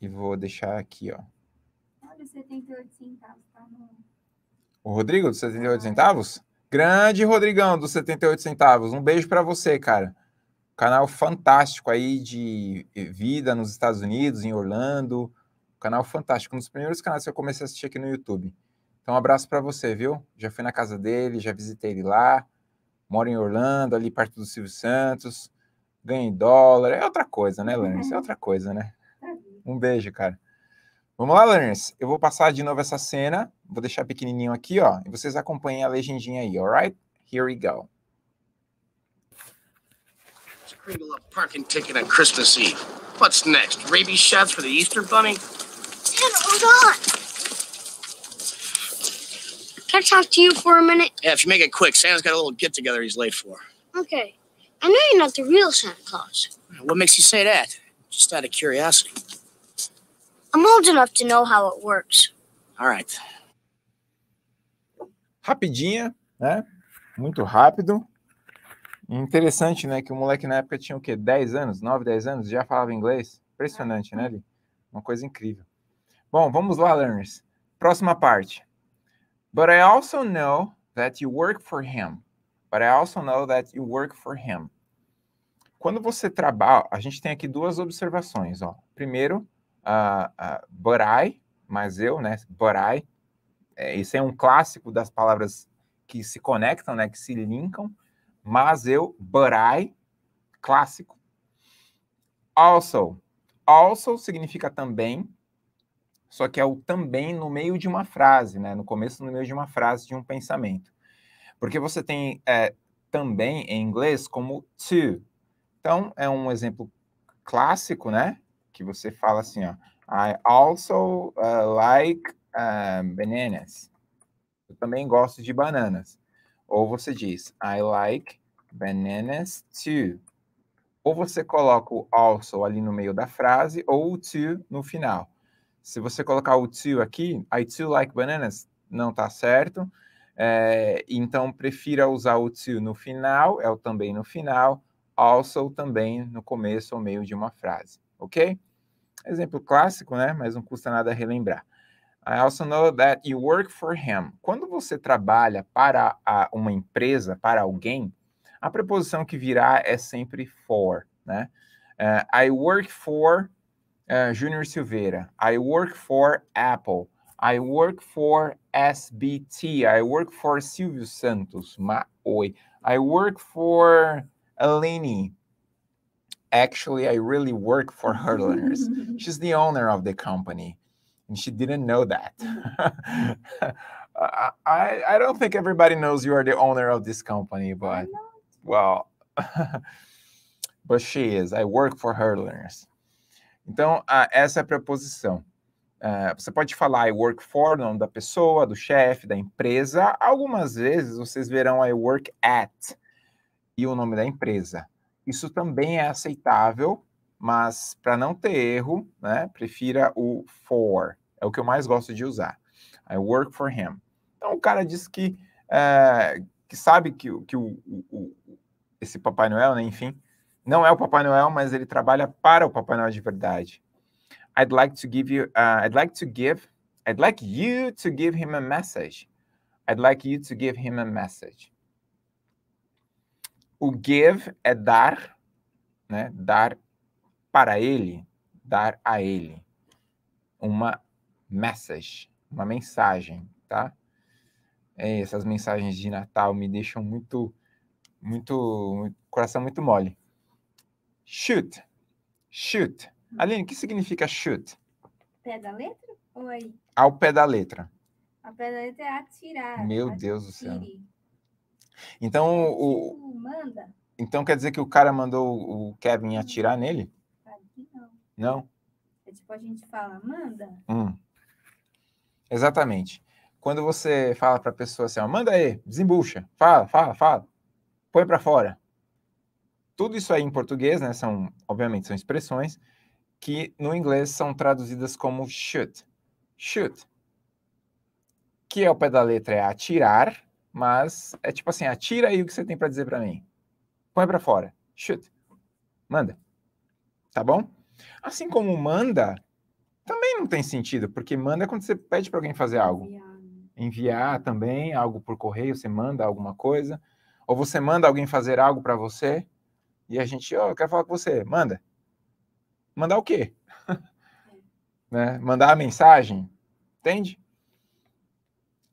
Speaker 1: E vou deixar aqui, ó.
Speaker 2: Olha, 78 centavos, tá no...
Speaker 1: O Rodrigo dos 78 tá centavos? Grande Rodrigão dos 78 centavos. Um beijo para você, cara canal fantástico aí de eh, vida nos Estados Unidos, em Orlando. Canal fantástico, um dos primeiros canais que eu comecei a assistir aqui no YouTube. Então, um abraço para você, viu? Já fui na casa dele, já visitei ele lá. Moro em Orlando, ali perto do Silvio Santos. Ganho em dólar. É outra coisa, né, Lerner? É outra coisa, né? Um beijo, cara. Vamos lá, Lerner. Eu vou passar de novo essa cena. Vou deixar pequenininho aqui, ó. E vocês acompanhem a legendinha aí, alright? Here we go.
Speaker 3: Scribble a parking ticket on Christmas Eve. What's next? Rabies shots for the Easter Bunny? Dad, hold on.
Speaker 2: Can I talk to you for a minute?
Speaker 3: Yeah, if you make it quick, Santa's got a little get together he's late for.
Speaker 2: Okay. I know you're not the real Santa Claus.
Speaker 3: What makes you say that? Just out of curiosity.
Speaker 2: I'm old enough to know how it works.
Speaker 1: All right. Rapidinha, né? Muito rápido. Interessante, né? Que o moleque na época tinha o quê? 10 anos, 9, 10 anos, já falava inglês. Impressionante, né, Li? Uma coisa incrível. Bom, vamos lá, learners. Próxima parte. But I also know that you work for him. But I also know that you work for him. Quando você trabalha, a gente tem aqui duas observações, ó. Primeiro, uh, uh, but I, mas eu, né? But I. É, esse é um clássico das palavras que se conectam, né? Que se linkam mas eu, but I, clássico. Also. Also significa também, só que é o também no meio de uma frase, né? No começo, no meio de uma frase, de um pensamento. Porque você tem é, também em inglês como to. Então, é um exemplo clássico, né? Que você fala assim, ó. I also uh, like uh, bananas. Eu também gosto de bananas. Ou você diz, I like bananas too. Ou você coloca o also ali no meio da frase, ou o to no final. Se você colocar o to aqui, I too like bananas, não tá certo. É, então, prefira usar o to no final, é o também no final, also também no começo ou meio de uma frase, ok? Exemplo clássico, né? Mas não custa nada relembrar. I also know that you work for him. Quando você trabalha para a, uma empresa, para alguém, a preposição que virá é sempre for, né? Uh, I work for uh, Silveira. I work for Apple. I work for SBT. I work for Silvio Santos. Ma oi. I work for Aline. Actually, I really work for her learners. [laughs] She's the owner of the company and she didn't know that. [laughs] I, I, I don't think everybody knows you are the owner of this company, but well, [laughs] but she is. I work for her learners. Então, essa é a preposição. Uh, é, você pode falar I work for, nome da pessoa, do chefe, da empresa. Algumas vezes vocês verão I work at e o nome da empresa. Isso também é aceitável, mas para não ter erro, né, prefira o for. É o que eu mais gosto de usar. I work for him. Então o cara diz que, é, que sabe que, que o, o, esse Papai Noel, né, enfim, não é o Papai Noel, mas ele trabalha para o Papai Noel de verdade. I'd like to give you, uh, I'd like to give, I'd like you to give him a message. I'd like you to give him a message. O give é dar, né? Dar para ele, dar a ele uma message, uma mensagem, tá? É, essas mensagens de Natal me deixam muito, muito, coração muito mole. Shoot, shoot. Hum. Aline, o que significa shoot?
Speaker 2: Pé da letra? Oi.
Speaker 1: Ao pé da letra.
Speaker 2: Ao pé da letra é atirar. Meu atire. Deus do céu.
Speaker 1: Então, então o... Manda. Então quer dizer que o cara mandou o Kevin atirar nele? Não. Não?
Speaker 2: É tipo a gente fala, manda.
Speaker 1: Hum. Exatamente. Quando você fala para a pessoa assim, ó, manda aí, desembucha, fala, fala, fala, põe para fora. Tudo isso aí em português, né, são, obviamente, são expressões que no inglês são traduzidas como shoot. Shoot. Que ao pé da letra é atirar, mas é tipo assim, atira aí o que você tem para dizer para mim. Põe para fora. Shoot. Manda. Tá bom? Assim como manda, também não tem sentido, porque manda é quando você pede para alguém fazer algo. Enviar. Né? Enviar também algo por correio, você manda alguma coisa. Ou você manda alguém fazer algo para você e a gente, ó, oh, eu quero falar com você, manda. Mandar o quê? [laughs] né? Mandar a mensagem, entende?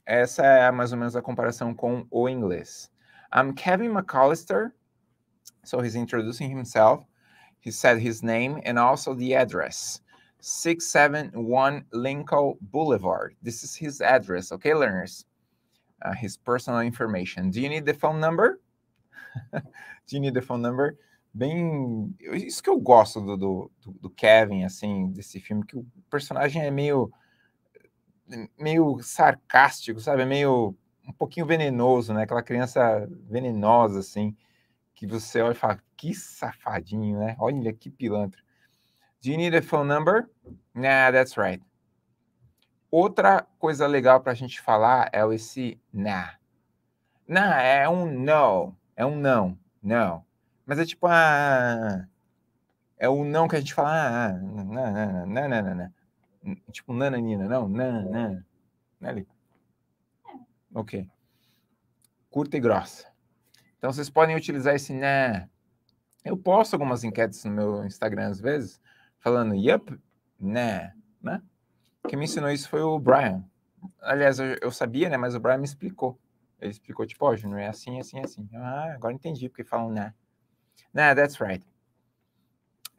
Speaker 1: Essa é mais ou menos a comparação com o inglês. I'm Kevin McAllister, so he's introducing himself. He said his name and also the address. 671 Lincoln Boulevard. This is his address, okay, learners? Uh, his personal information. Do you need the phone number? [laughs] Do you need the phone number? Bem, isso que eu gosto do, do, do Kevin, assim, desse filme, que o personagem é meio, meio sarcástico, sabe? É meio um pouquinho venenoso, né? Aquela criança venenosa, assim, que você olha e fala, que safadinho, né? Olha que pilantra. Do you need a phone number? Nah, that's right. Outra coisa legal para a gente falar é esse nah. Nah é um não, é um não, não. Mas é tipo a ah", é o não que a gente fala não, não, não, Tipo nananina, não, não, não. Né, é. Ok. Curta e grossa. Então vocês podem utilizar esse nah. Eu posto algumas enquetes no meu Instagram às vezes falando yup, né, né? Quem me ensinou isso foi o Brian. Aliás, eu, eu sabia, né, mas o Brian me explicou. Ele explicou, tipo, ó, oh, Junior, é assim, é assim, é assim. Ah, agora entendi porque falam né. Nah, né, that's right.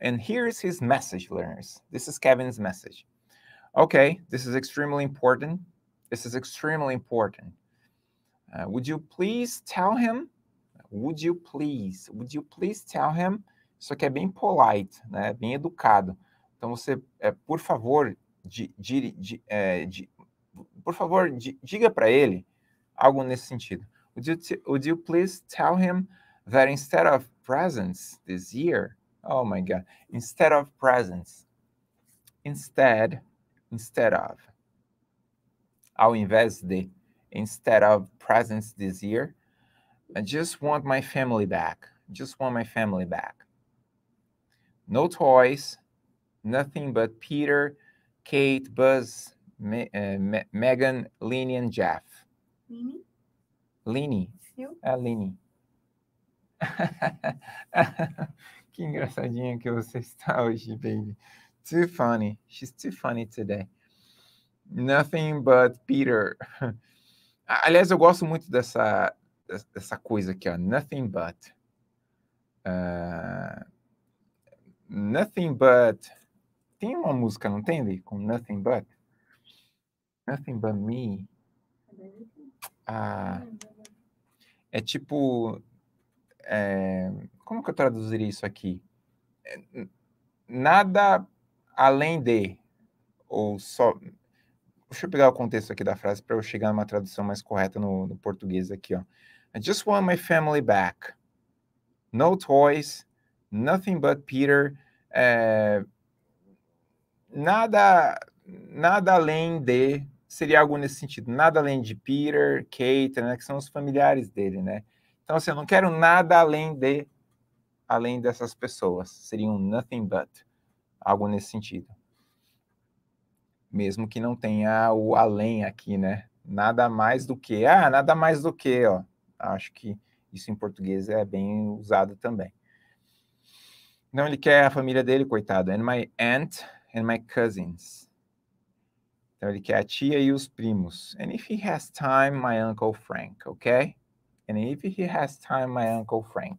Speaker 1: And here's his message, learners. This is Kevin's message. Okay, this is extremely important. This is extremely important. Uh, would you please tell him? Would you please? Would you please tell him isso aqui é bem polite, né? Bem educado. Então você, é, por favor, de, de, eh, de, é, de por favor, diga para ele algo nesse sentido. Would you, would you please tell him that instead of presents this year, oh my God, instead of presents, instead, instead of, ao invés de, instead of presents this year, I just want my family back. Just want my family back no toys, nothing but Peter, Kate, Buzz, Me uh, Megan, Lenny, and Jeff. Lenny? Lenny. É Lenny. [laughs] que engraçadinha que você está hoje, baby. Too funny. She's too funny today. Nothing but Peter. [laughs] Aliás, eu gosto muito dessa, dessa coisa aqui, ó. Nothing but. Uh Nothing But. Tem uma música, não tem, Lee? Com Nothing But? Nothing But Me. Ah, é tipo. É, como que eu traduziria isso aqui? É, nada além de. Ou só. Deixa eu pegar o contexto aqui da frase para eu chegar numa tradução mais correta no, no português aqui, ó. I just want my family back. No toys, Nothing But Peter, é, nada, nada além de, seria algo nesse sentido, nada além de Peter, Kate, né, que são os familiares dele, né? Então, assim, eu não quero nada além de, além dessas pessoas, seria um nothing but, algo nesse sentido. Mesmo que não tenha o além aqui, né? Nada mais do que, ah, nada mais do que, ó. Acho que isso em português é bem usado também. Não, ele quer a família dele, coitado. And my aunt and my cousins. Então ele quer a tia e os primos. And if he has time, my uncle Frank, ok? And if he has time, my uncle Frank.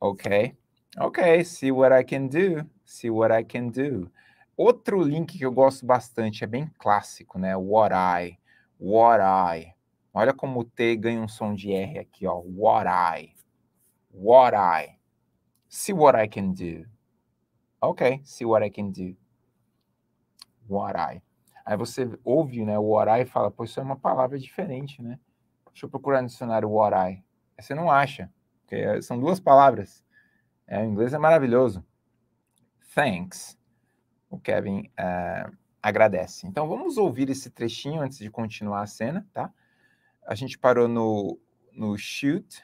Speaker 1: Ok? Ok, see what I can do. See what I can do. Outro link que eu gosto bastante, é bem clássico, né? What I. What I. Olha como o T ganha um som de R aqui, ó. What I. What I. See what I can do. Ok, see what I can do. What I. Aí você ouve, né, what I e fala, pô, isso é uma palavra diferente, né? Deixa eu procurar no dicionário what I. Aí você não acha, porque são duas palavras. É, o inglês é maravilhoso. Thanks. O Kevin uh, agradece. Então vamos ouvir esse trechinho antes de continuar a cena, tá? A gente parou no, no shoot,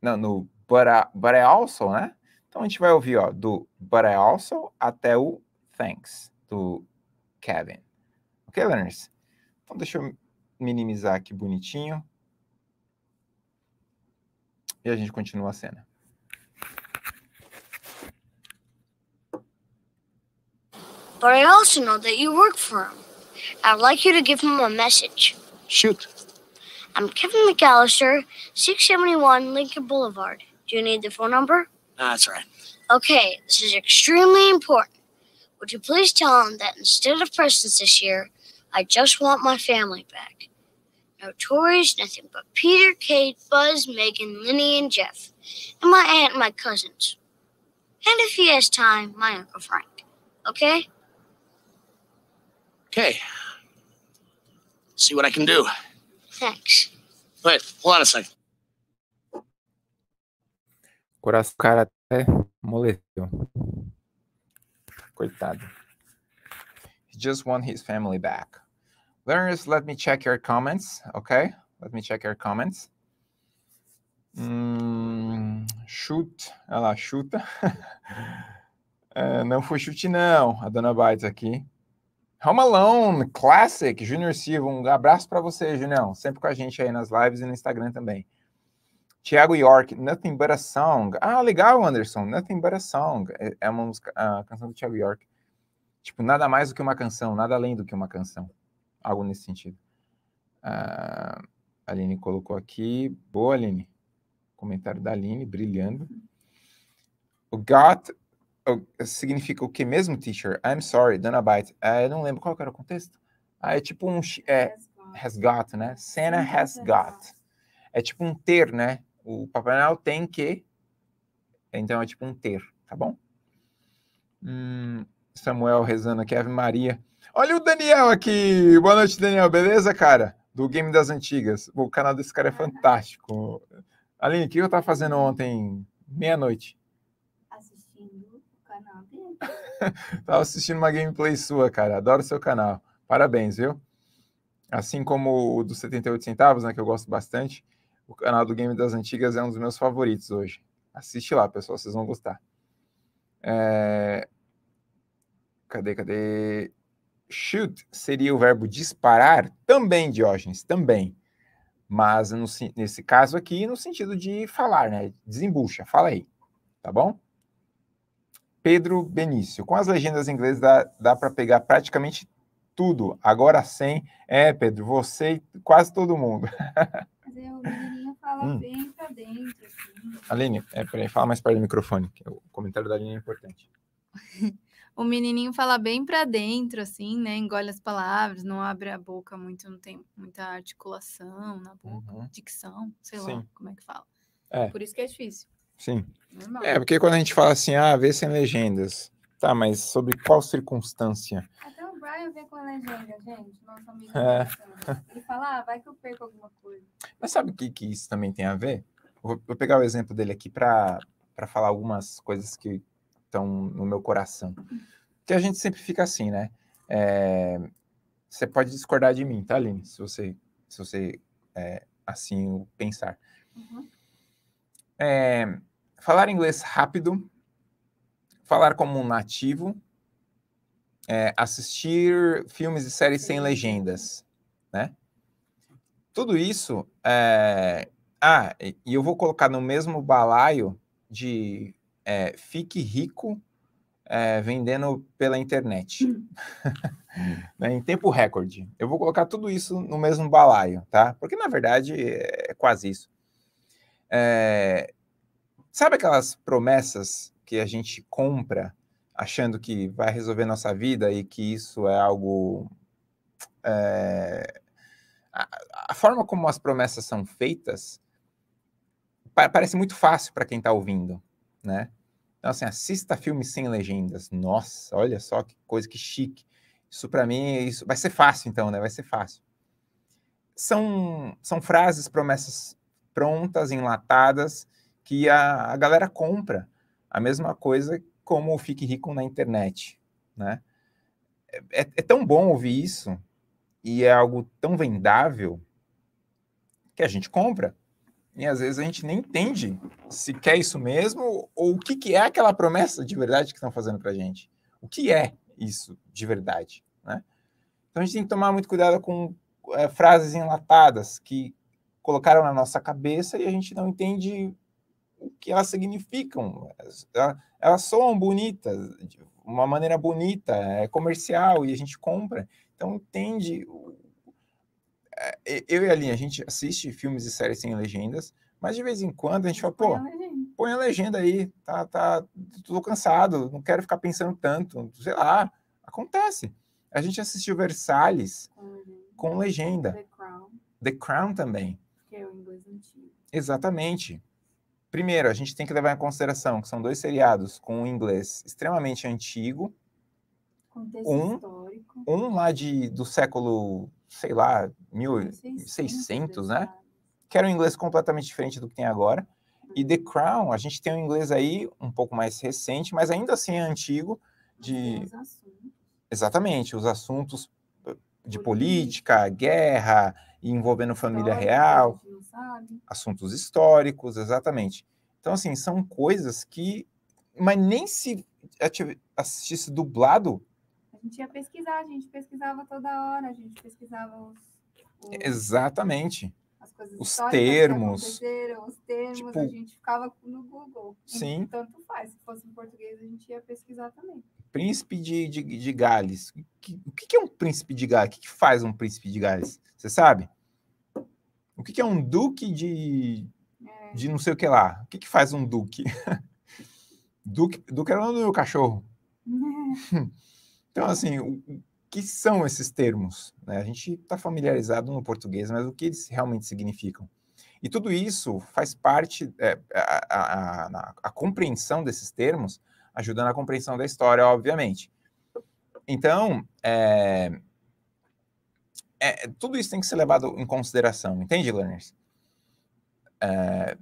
Speaker 1: não, no but, I, but I also, né? Então a gente vai ouvir ó, do But I Also até o Thanks, do Kevin. Ok, learners? Então deixa eu minimizar aqui bonitinho. E a gente continua a cena.
Speaker 2: But I also know that you work for him. I'd like you to give him a message. Shoot. I'm Kevin McAllister, 671 Lincoln Boulevard. Do you need the phone number? that's right. Okay, this is extremely important. Would you please tell him that instead of presents this year, I just want my family back. No toys, nothing but Peter, Kate, Buzz, Megan, Linny, and Jeff, and my aunt and my cousins. And if he has time, my Uncle Frank. Okay?
Speaker 3: Okay. See what I can do. Thanks. Wait, hold on a second.
Speaker 1: coração do cara até moleceu. Coitado. He just want his family back. Learners, let me check your comments, okay? Let me check your comments. Hum, chute. Olha chuta. [laughs] é, não foi chute, não. A dona Bites aqui. Home Alone, Classic, Junior Silva, um abraço para você, Junião. Sempre com a gente aí nas lives e no Instagram também. Thiago York, Nothing But a Song. Ah, legal, Anderson, Nothing But a Song. É, é uma música, a canção do Thiago York. Tipo, nada mais do que uma canção, nada além do que uma canção. Algo nesse sentido. Ah, a Aline colocou aqui. Boa, Aline. Comentário da Aline, brilhando. O got significa o que mesmo, teacher? I'm sorry, don't bite. Ah, é, eu não lembro qual era o contexto. Ah, é tipo um... É, has got, né? Santa has got. É tipo um ter, né? o Papai Noel tem que. Então é tipo um ter, tá bom? Hum, Samuel rezando aqui, Ave Maria. Olha o Daniel aqui! Boa noite, Daniel, beleza, cara? Do Game das Antigas. O canal desse cara é fantástico. Aline, o que eu tava fazendo ontem, meia-noite? Assistindo o canal dele. [laughs] tava assistindo uma gameplay sua, cara. Adoro seu canal. Parabéns, viu? Assim como o dos 78 centavos, né, que eu gosto bastante. O canal do Game das Antigas é um dos meus favoritos hoje. Assiste lá, pessoal, vocês vão gostar. É... Cadê, cadê? Shoot seria o verbo disparar? Também, Diógenes, também. Mas no, nesse caso aqui, no sentido de falar, né? Desembucha, fala aí. Tá bom? Pedro Benício. Com as legendas em inglês dá, dá para pegar praticamente tudo. Agora sem. É, Pedro, você e quase todo mundo
Speaker 2: ela hum. dentro. Assim.
Speaker 1: Aline, é, peraí, fala mais perto do microfone, que o comentário da Aline é importante.
Speaker 2: [laughs] o menininho fala bem para dentro, assim, né? Engole as palavras, não abre a boca muito, não tem muita articulação na boca, uhum. dicção, sei Sim. lá como é que fala. É. Por isso que é difícil.
Speaker 1: Sim. Normal. É, porque quando a gente fala assim, ah, vê sem legendas, tá, mas sobre qual circunstância?
Speaker 2: É vai a ver com a legenda, gente. Nosso amigo. É. Ele fala, ah, vai que eu perco alguma
Speaker 1: coisa. Mas sabe o que, que isso também tem a ver? Vou, vou pegar o exemplo dele aqui para falar algumas coisas que estão no meu coração. Que a gente sempre fica assim, né? É, você pode discordar de mim, tá, Aline? Se você, se você é, assim pensar. Uhum. É, falar inglês rápido, falar como um nativo, é, assistir filmes e séries sem legendas, né? Tudo isso, é... ah, e eu vou colocar no mesmo balaio de é, fique rico é, vendendo pela internet, hum. [laughs] né? em tempo recorde. Eu vou colocar tudo isso no mesmo balaio, tá? Porque na verdade é quase isso. É, sabe aquelas promessas que a gente compra achando que vai resolver nossa vida e que isso é algo. É, a, a, forma como as promessas são feitas pa parece muito fácil para quem está ouvindo, né? Então, assim, assista filmes sem legendas. Nossa, olha só que coisa, que chique. Isso para mim, isso vai ser fácil, então, né? Vai ser fácil. São, são frases, promessas prontas, enlatadas, que a, a galera compra. A mesma coisa como o Fique Rico na Internet, né? É, é, tão bom ouvir isso e é algo tão vendável que a gente compra. E às vezes a gente nem entende se quer isso mesmo ou o que, que é aquela promessa de verdade que estão fazendo para a gente. O que é isso de verdade, né? Então a gente tem que tomar muito cuidado com é, frases enlatadas que colocaram na nossa cabeça e a gente não entende o que elas significam. Elas soam bonitas, de uma maneira bonita, é comercial e a gente compra. Então, entende. É, eu e a Aline, a gente assiste filmes e séries sem legendas, mas de vez em quando a gente fala, pô, põe a legenda aí, tá, tá, tudo cansado, não quero ficar pensando tanto, sei lá, acontece. A gente assistiu Versalhes com legenda. The Crown. The Crown também.
Speaker 2: Que é o inglês antigo.
Speaker 1: Exatamente. Primeiro, a gente tem que levar em consideração que são dois seriados com um inglês extremamente antigo.
Speaker 2: Contexto um,
Speaker 1: histórico. um lá de, do século, sei lá, 1600, né? Que era um inglês completamente diferente do que tem agora. E The Crown, a gente tem um inglês aí um pouco mais recente, mas ainda assim é antigo. De... Os Exatamente, os assuntos eh, de política, política guerra, envolvendo família real sabe? Assuntos históricos, exatamente. Então, assim, são coisas que. Mas nem se assistisse dublado.
Speaker 2: A gente ia pesquisar, a gente pesquisava toda hora, a gente pesquisava os. os...
Speaker 1: Exatamente.
Speaker 2: Os termos. os termos, tipo, a gente ficava no Google. Sim. Tanto faz, se fosse em português, a gente ia pesquisar também.
Speaker 1: Príncipe de, de, de Gales. que, o que é um príncipe de Gales? O que faz um príncipe de Gales? Você sabe? O que, que é um duque de, é. de não sei o que lá? O que, que faz um duque? [laughs] duque, duque era o nome do meu cachorro.
Speaker 2: [laughs] então, assim, o,
Speaker 1: o que são esses termos? Né? A gente está familiarizado no português, mas o que eles realmente significam? E tudo isso faz parte, é, a, a, a, a, compreensão desses termos ajuda na compreensão da história, obviamente. Então, é, é, é, tudo isso tem que ser levado em consideração, entende, learners? É,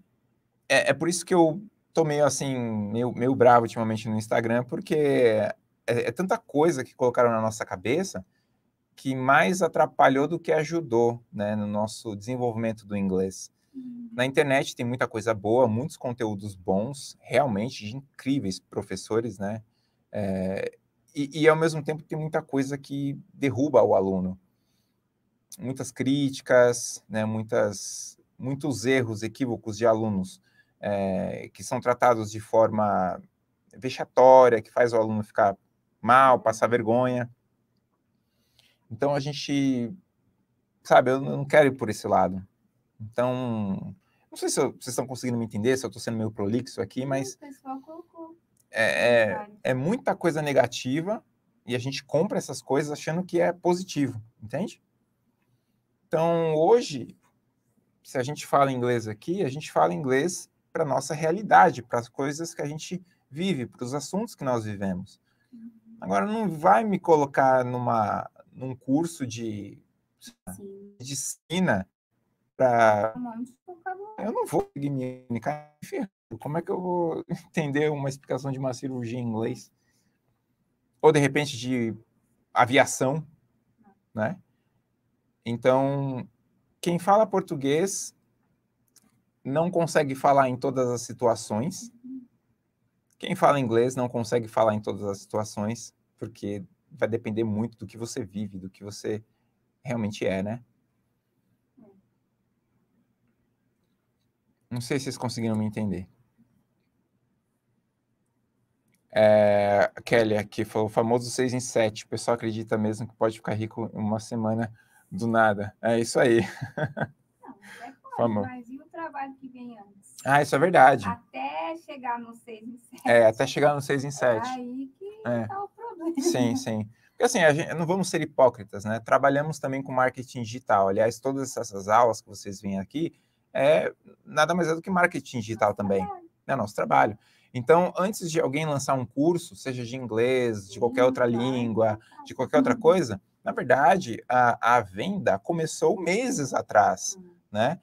Speaker 1: é, é por isso que eu tô meio assim, meio, meio bravo ultimamente no Instagram, porque é, é, tanta coisa que colocaram na nossa cabeça que mais atrapalhou do que ajudou né, no nosso desenvolvimento do inglês. Uhum. Na internet tem muita coisa boa, muitos conteúdos bons, realmente de incríveis professores, né? É, e, e, ao mesmo tempo tem muita coisa que derruba o aluno muitas críticas, né, muitas, muitos erros, equívocos de alunos é, que são tratados de forma vexatória, que faz o aluno ficar mal, passar vergonha. Então a gente, sabe, eu não quero ir por esse lado. Então, não sei se eu, vocês estão conseguindo me entender, se eu estou sendo meio prolixo aqui, mas. É, é, é muita coisa negativa e a gente compra essas coisas achando que é positivo, entende? Então, hoje, se a gente fala inglês aqui, a gente fala inglês para a nossa realidade, para as coisas que a gente vive, para os assuntos que nós vivemos. Uhum. Agora, não vai me colocar numa, num curso de medicina para. Eu não vou me comunicar Como é que eu vou [laughs] entender uma explicação de uma cirurgia em inglês? Ou, de repente, de aviação, né? Então, quem fala português não consegue falar em todas as situações. Quem fala inglês não consegue falar em todas as situações, porque vai depender muito do que você vive, do que você realmente é, né? Não sei se vocês conseguiram me entender. É, Kelly aqui falou, famoso 6 em 7. O pessoal acredita mesmo que pode ficar rico em uma semana do nada. É isso aí. Não, pode, é [laughs] mas
Speaker 2: e o trabalho que vem antes?
Speaker 1: Ah, isso é verdade.
Speaker 2: Até chegar no 6 em
Speaker 1: 7. É, até chegar no 6 em 7. É aí que é. tá o problema. Sim, sim. Porque assim, a gente, não vamos ser hipócritas, né? Trabalhamos também com marketing digital. Aliás, todas essas aulas que vocês vêm aqui é nada mais é do que marketing digital também. É nosso trabalho. Então, antes de alguém lançar um curso, seja de inglês, de qualquer outra língua, de qualquer outra coisa, na verdade, a, a venda começou meses atrás, hum. né?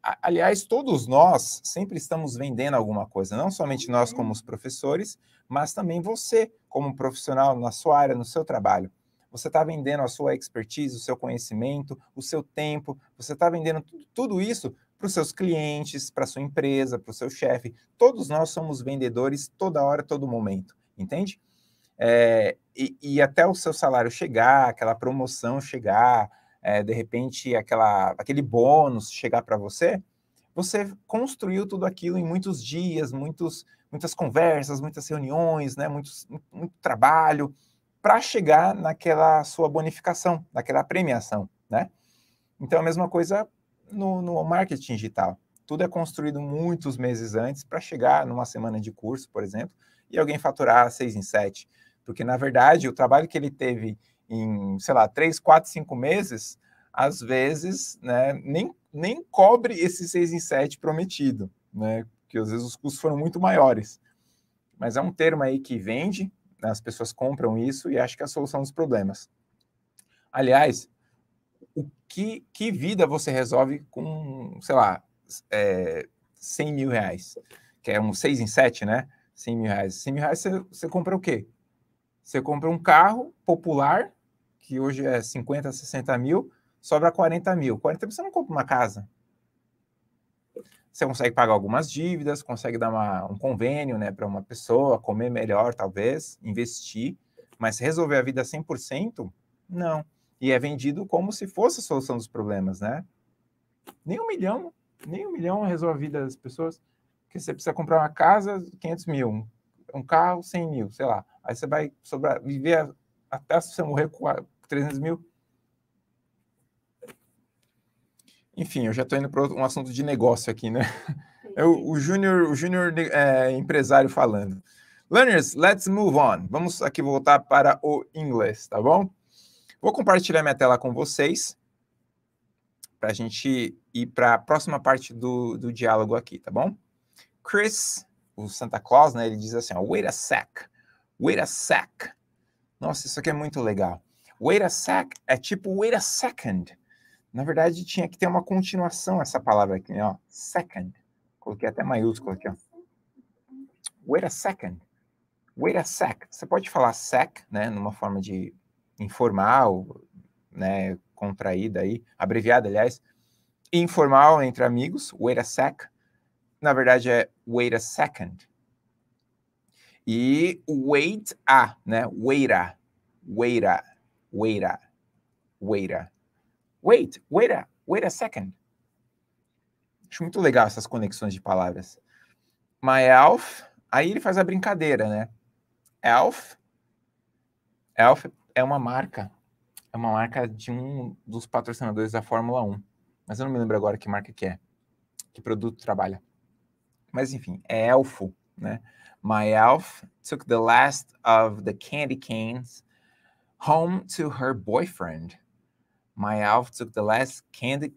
Speaker 1: Aliás, todos nós sempre estamos vendendo alguma coisa, não somente nós como os uhum. professores, mas também você como profissional na sua área, no seu trabalho. Você está vendendo a sua expertise, o seu conhecimento, o seu tempo, você está vendendo tudo isso para os seus clientes, para a sua empresa, para o seu chefe. Todos nós somos vendedores toda hora, todo momento, entende? é, e, e, até o seu salário chegar, aquela promoção chegar, é, de repente aquela, aquele bônus chegar para você, você construiu tudo aquilo em muitos dias, muitos, muitas conversas, muitas reuniões, né, muitos, muito trabalho, para chegar naquela sua bonificação, naquela premiação. Né? Então, a mesma coisa no, no marketing digital. Tudo é construído muitos meses antes para chegar numa semana de curso, por exemplo, e alguém faturar seis em sete. Porque, na verdade, o trabalho que ele teve em, sei lá, três, quatro, cinco meses, às vezes, né, nem, nem cobre esse 6 em 7 prometido, né? Porque às vezes os custos foram muito maiores. Mas é um termo aí que vende, né, as pessoas compram isso e acham que é a solução dos problemas. Aliás, o que, que vida você resolve com, sei lá, é, 100 mil reais? Que é um 6 em 7, né? 100 mil reais. 100 mil reais você, você compra o quê? Você compra um carro popular, que hoje é 50, 60 mil, sobra 40 mil. 40 mil você não compra uma casa. Você consegue pagar algumas dívidas, consegue dar uma, um convênio né, para uma pessoa, comer melhor, talvez, investir, mas resolver a vida 100%, não. E é vendido como se fosse a solução dos problemas, né? Nem um milhão, nem um milhão resolve a vida das pessoas, porque você precisa comprar uma casa, 500 mil, um carro, 100 mil, sei lá. Aí você vai sobrar, viver até você morrer com 300 mil. Enfim, eu já estou indo para um assunto de negócio aqui, né? É o, o Júnior junior, é, empresário falando. Learners, let's move on. Vamos aqui voltar para o inglês, tá bom? Vou compartilhar minha tela com vocês para a gente ir para a próxima parte do, do diálogo aqui, tá bom? Chris, o Santa Claus, né, ele diz assim, ó, wait a sec. Wait a sec. Nossa, isso aqui é muito legal. Wait a sec é tipo wait a second. Na verdade, tinha que ter uma continuação essa palavra aqui, ó. Second. Coloquei até maiúsculo aqui, ó. Wait a second. Wait a sec. Você pode falar sec, né? Numa forma de informal, né? Contraída aí, abreviada, aliás. Informal entre amigos, wait a sec. Na verdade, é wait a second. E né? wait a, né? wait a wait a Wait, wait a, wait a second. Acho muito legal essas conexões de palavras. My elf, é aí ele faz a brincadeira, né? Elf, elf é uma marca, é uma marca de um dos patrocinadores da Fórmula 1. Mas eu não me lembro agora que marca que é, que produto trabalha. Mas enfim, é elfo, né? My elf took the last of the candy canes home to her boyfriend. My elf took the last candy.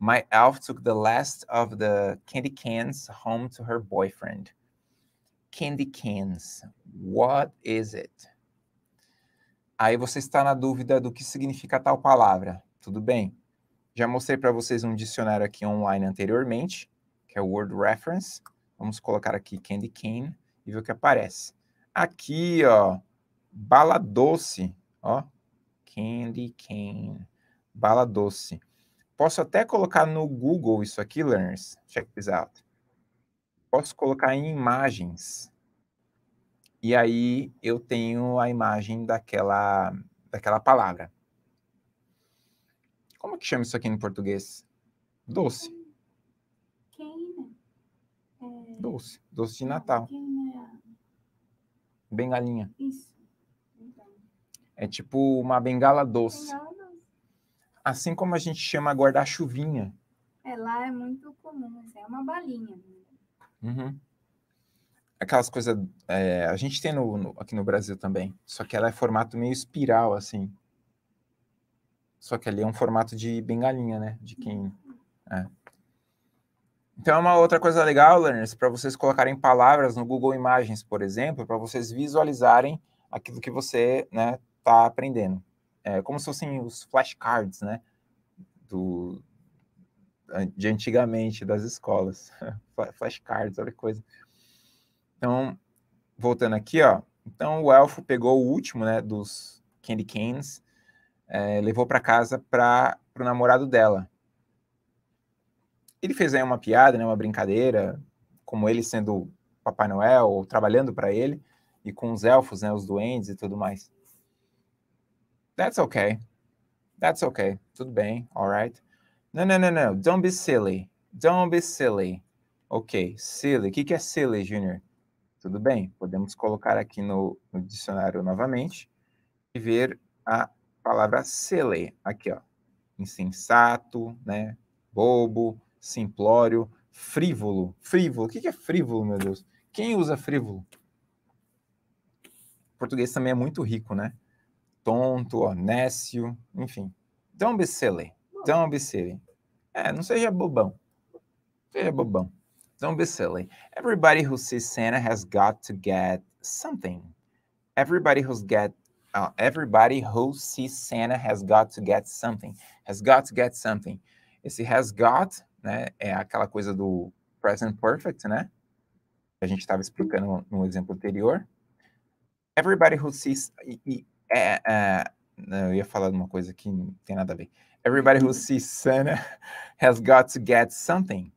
Speaker 1: My elf took the last of the candy cans home to her boyfriend. Candy cans. What is it? Aí você está na dúvida do que significa tal palavra. Tudo bem? Já mostrei para vocês um dicionário aqui online anteriormente, que é o Word Reference. Vamos colocar aqui Candy Cane e ver o que aparece. Aqui, ó, bala doce, ó, Candy Cane, bala doce. Posso até colocar no Google isso aqui, learners. Check this out. Posso colocar em imagens. E aí eu tenho a imagem daquela daquela palavra. Como que chama isso aqui em português? Doce. Doce, doce de Natal.
Speaker 2: Né? Bengalinha. Isso.
Speaker 1: É tipo uma bengala doce. Assim como a gente chama guarda-chuvinha.
Speaker 2: É, lá é muito comum, é uma balinha. Né?
Speaker 1: Uhum. Aquelas coisas. É, a gente tem no, no, aqui no Brasil também. Só que ela é formato meio espiral, assim. Só que ali é um formato de bengalinha, né? De quem. Uhum. É. Então, é uma outra coisa legal, learners, para vocês colocarem palavras no Google Imagens, por exemplo, para vocês visualizarem aquilo que você está né, tá aprendendo. É como se fossem os flashcards, né? Do, de antigamente, das escolas. [laughs] flashcards, olha que coisa. Então, voltando aqui, ó. Então, o elfo pegou o último, né, dos candy canes, é, levou para casa para o namorado dela ele fez aí uma piada, né, uma brincadeira, como ele sendo Papai Noel ou trabalhando para ele e com os elfos, né, os duendes e tudo mais. That's okay. That's okay. Tudo bem. All right. No, no, no, no. Don't be silly. Don't be silly. Ok. Silly. O que, que é silly, Junior? Tudo bem. Podemos colocar aqui no, no dicionário novamente e ver a palavra silly. Aqui, ó. Insensato, né? Bobo, simplório, frívolo. Frívolo. O que é frívolo, meu Deus? Quem usa frívolo? O português também é muito rico, né? Tonto, honécio, enfim. Don't be silly. Don't be silly. É, não seja bobão. Seja bobão. Don't be silly. Everybody who sees Santa has got to get something. Everybody who's get uh, everybody who sees Santa has got to get something. Has got to get something. Esse has got né? É aquela coisa do present perfect, né? A gente estava hum. explicando no exemplo anterior. Everybody who sees e, e, é, é, é, eu ia falar de uma coisa que não tem nada a ver. Everybody who uhum. sees Santa [laughs] has got to get something.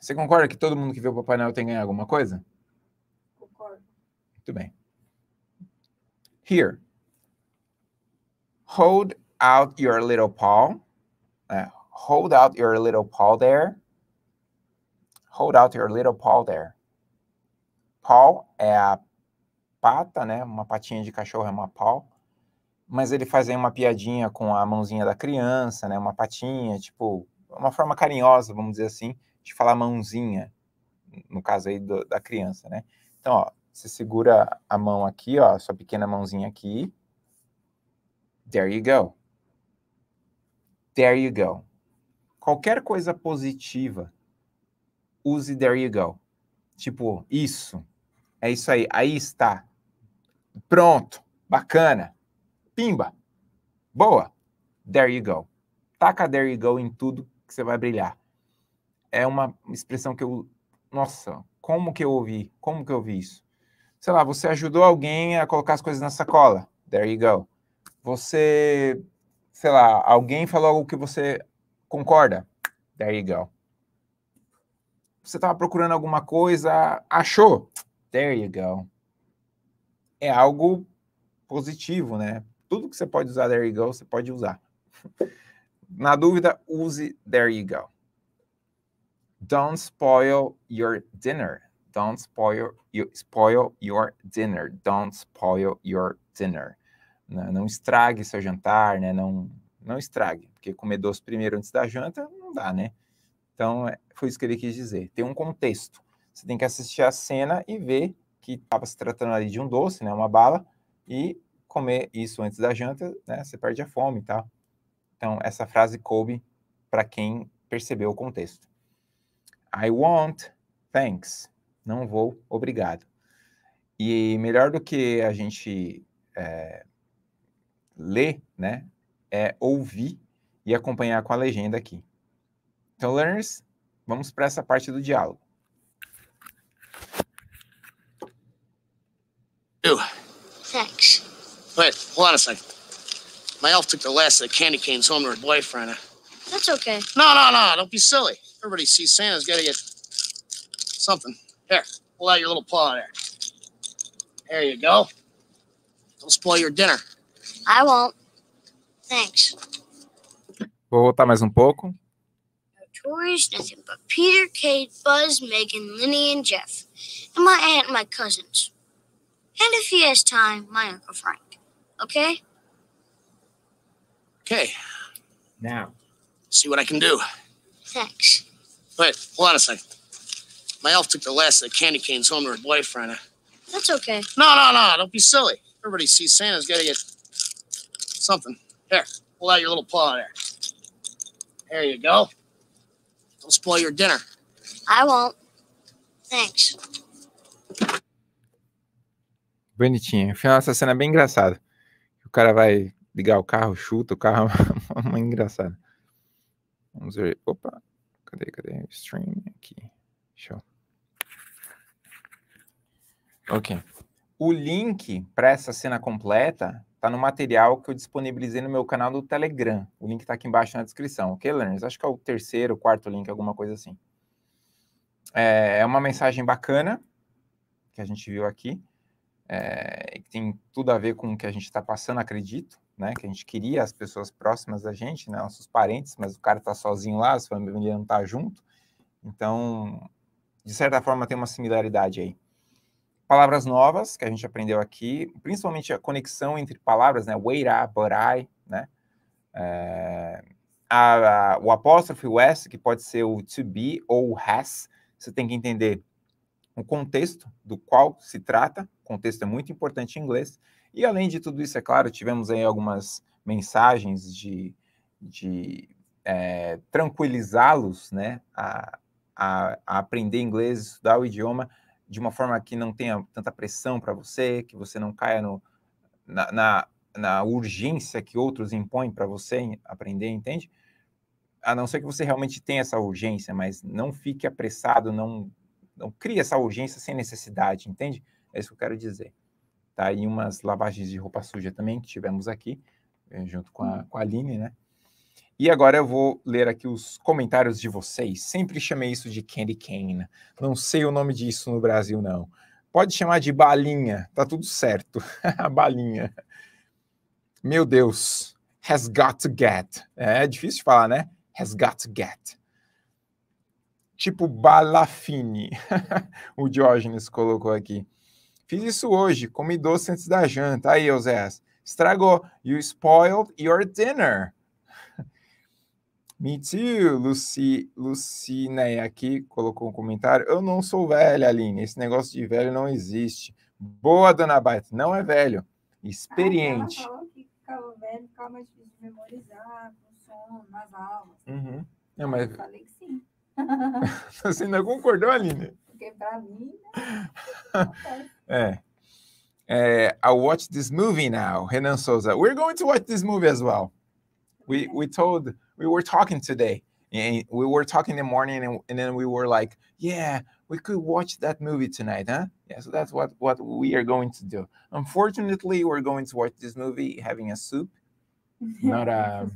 Speaker 1: Você concorda que todo mundo que vê o Papai Noel tem que ganhar alguma coisa? Concordo. Muito bem. Here. Hold out your little paw. Né? hold out your little paw there. Hold out your little paw there. Paw é a pata, né? Uma patinha de cachorro é uma paw. Mas ele faz aí uma piadinha com a mãozinha da criança, né? Uma patinha, tipo, uma forma carinhosa, vamos dizer assim, de falar mãozinha, no caso aí do, da criança, né? Então, ó, você segura a mão aqui, ó, sua pequena mãozinha aqui. There you go. There you go qualquer coisa positiva, use there you go. Tipo, isso. É isso aí. Aí está. Pronto. Bacana. Pimba. Boa. There you go. Taca there you go em tudo que você vai brilhar. É uma expressão que eu. Nossa, como que eu ouvi? Como que eu ouvi isso? Sei lá, você ajudou alguém a colocar as coisas na sacola. There you go. Você. Sei lá, alguém falou algo que você Concorda? There you go. Você estava procurando alguma coisa, achou? There you go. É algo positivo, né? Tudo que você pode usar there you go, você pode usar. [laughs] Na dúvida, use there you go. Don't spoil your dinner. Don't spoil, you, spoil your dinner. Don't spoil your dinner. Não estrague seu jantar, né? Não não estrague, porque comer doce primeiro antes da janta não dá, né? Então, é, foi isso que ele quis dizer. Tem um contexto. Você tem que assistir a cena e ver que estava se tratando ali de um doce, né, uma bala, e comer isso antes da janta, né, você perde a fome tá? Então, essa frase coube para quem percebeu o contexto. I want, thanks. Não vou, obrigado. E melhor do que a gente é, ler, né, é, ouvir e acompanhar com a legenda aqui. Então, learners, vamos para essa parte do diálogo.
Speaker 2: Ew.
Speaker 3: Thanks. Wait, hold on a second. My elf took the last of the candy canes home to her boyfriend. That's okay. No, no, no, don't be silly. Everybody sees Santa's got to get something. Here, pull out your little paw there. There you go. Don't spoil your dinner. I won't. Thanks.
Speaker 1: Vou voltar mais um pouco.
Speaker 2: Tories, nothing but Peter, Kate, Buzz, Megan, Linny, and Jeff. And my aunt and my cousins. And if he has time, my Uncle Frank. Okay?
Speaker 3: Okay. Now. See what I can do. Thanks. Wait, hold on a second. My elf took the last of the candy canes home to her boyfriend. That's okay. No, no, no. Don't be silly. Everybody sees Santa's got to get something. Here, pull out your little paw there. There you go. Don't spoil your dinner. I won't. Thanks.
Speaker 1: Bonitinha. Afinal, essa cena é bem engraçada. O cara vai ligar o carro, chuta o carro. [laughs] É uma engraçada. Vamos ver. Opa. Cadê, cadê? Stream aqui. Show. Ok. O link para essa cena completa Está no material que eu disponibilizei no meu canal do Telegram. O link está aqui embaixo na descrição, ok, learners? Acho que é o terceiro, quarto link, alguma coisa assim. É, é uma mensagem bacana que a gente viu aqui, é, que tem tudo a ver com o que a gente está passando, acredito, né? Que a gente queria as pessoas próximas da gente, né? nossos parentes, mas o cara está sozinho lá, a família não está junto. Então, de certa forma, tem uma similaridade aí palavras novas que a gente aprendeu aqui, principalmente a conexão entre palavras, né? Wait up, ah, but I, né? É, a, a, o apóstrofe, o S, que pode ser o to be ou o has, você tem que entender o contexto do qual se trata, o contexto é muito importante em inglês, e além de tudo isso, é claro, tivemos aí algumas mensagens de, de é, tranquilizá-los, né, a, a, a aprender inglês, estudar o idioma, de uma forma que não tenha tanta pressão para você, que você não caia no, na, na, na urgência que outros impõem para você aprender, entende? A não ser que você realmente tenha essa urgência, mas não fique apressado, não, não crie essa urgência sem necessidade, entende? É isso que eu quero dizer. Tá? E umas lavagens de roupa suja também que tivemos aqui, eh, junto com a, hum. com a Aline, né? E agora eu vou ler aqui os comentários de vocês. Sempre chamei isso de candy cane. Não sei o nome disso no Brasil, não. Pode chamar de balinha, tá tudo certo. [laughs] balinha. Meu Deus. Has got to get. É, é difícil de falar, né? Has got to get. Tipo balafine. [laughs] o Diógenes colocou aqui. Fiz isso hoje, comi doce antes da janta. Aí, Euséas. Estragou. You spoiled your dinner. Me too, Luci, Lucineia né, aqui colocou um comentário. Eu não sou velha, Aline. Esse negócio de velho não existe. Boa, dona Baita. Não é velho. Experiente. Ah, ela
Speaker 2: falou que ficava velho, ficava mais difícil de memorizar, com som, nas aulas.
Speaker 1: Uhum. mas... Eu
Speaker 2: falei que sim. [laughs]
Speaker 1: Você ainda concordou, Aline?
Speaker 2: Porque pra mim.
Speaker 1: Né? [laughs] é. é. I watch this movie now, Renan Souza. We're going to watch this movie as well. We, we told we were talking today and we were talking in the morning and, and then we were like yeah we could watch that movie tonight huh yeah so that's what what we are going to do unfortunately we're going to watch this movie having a soup
Speaker 2: [laughs] not
Speaker 1: um, a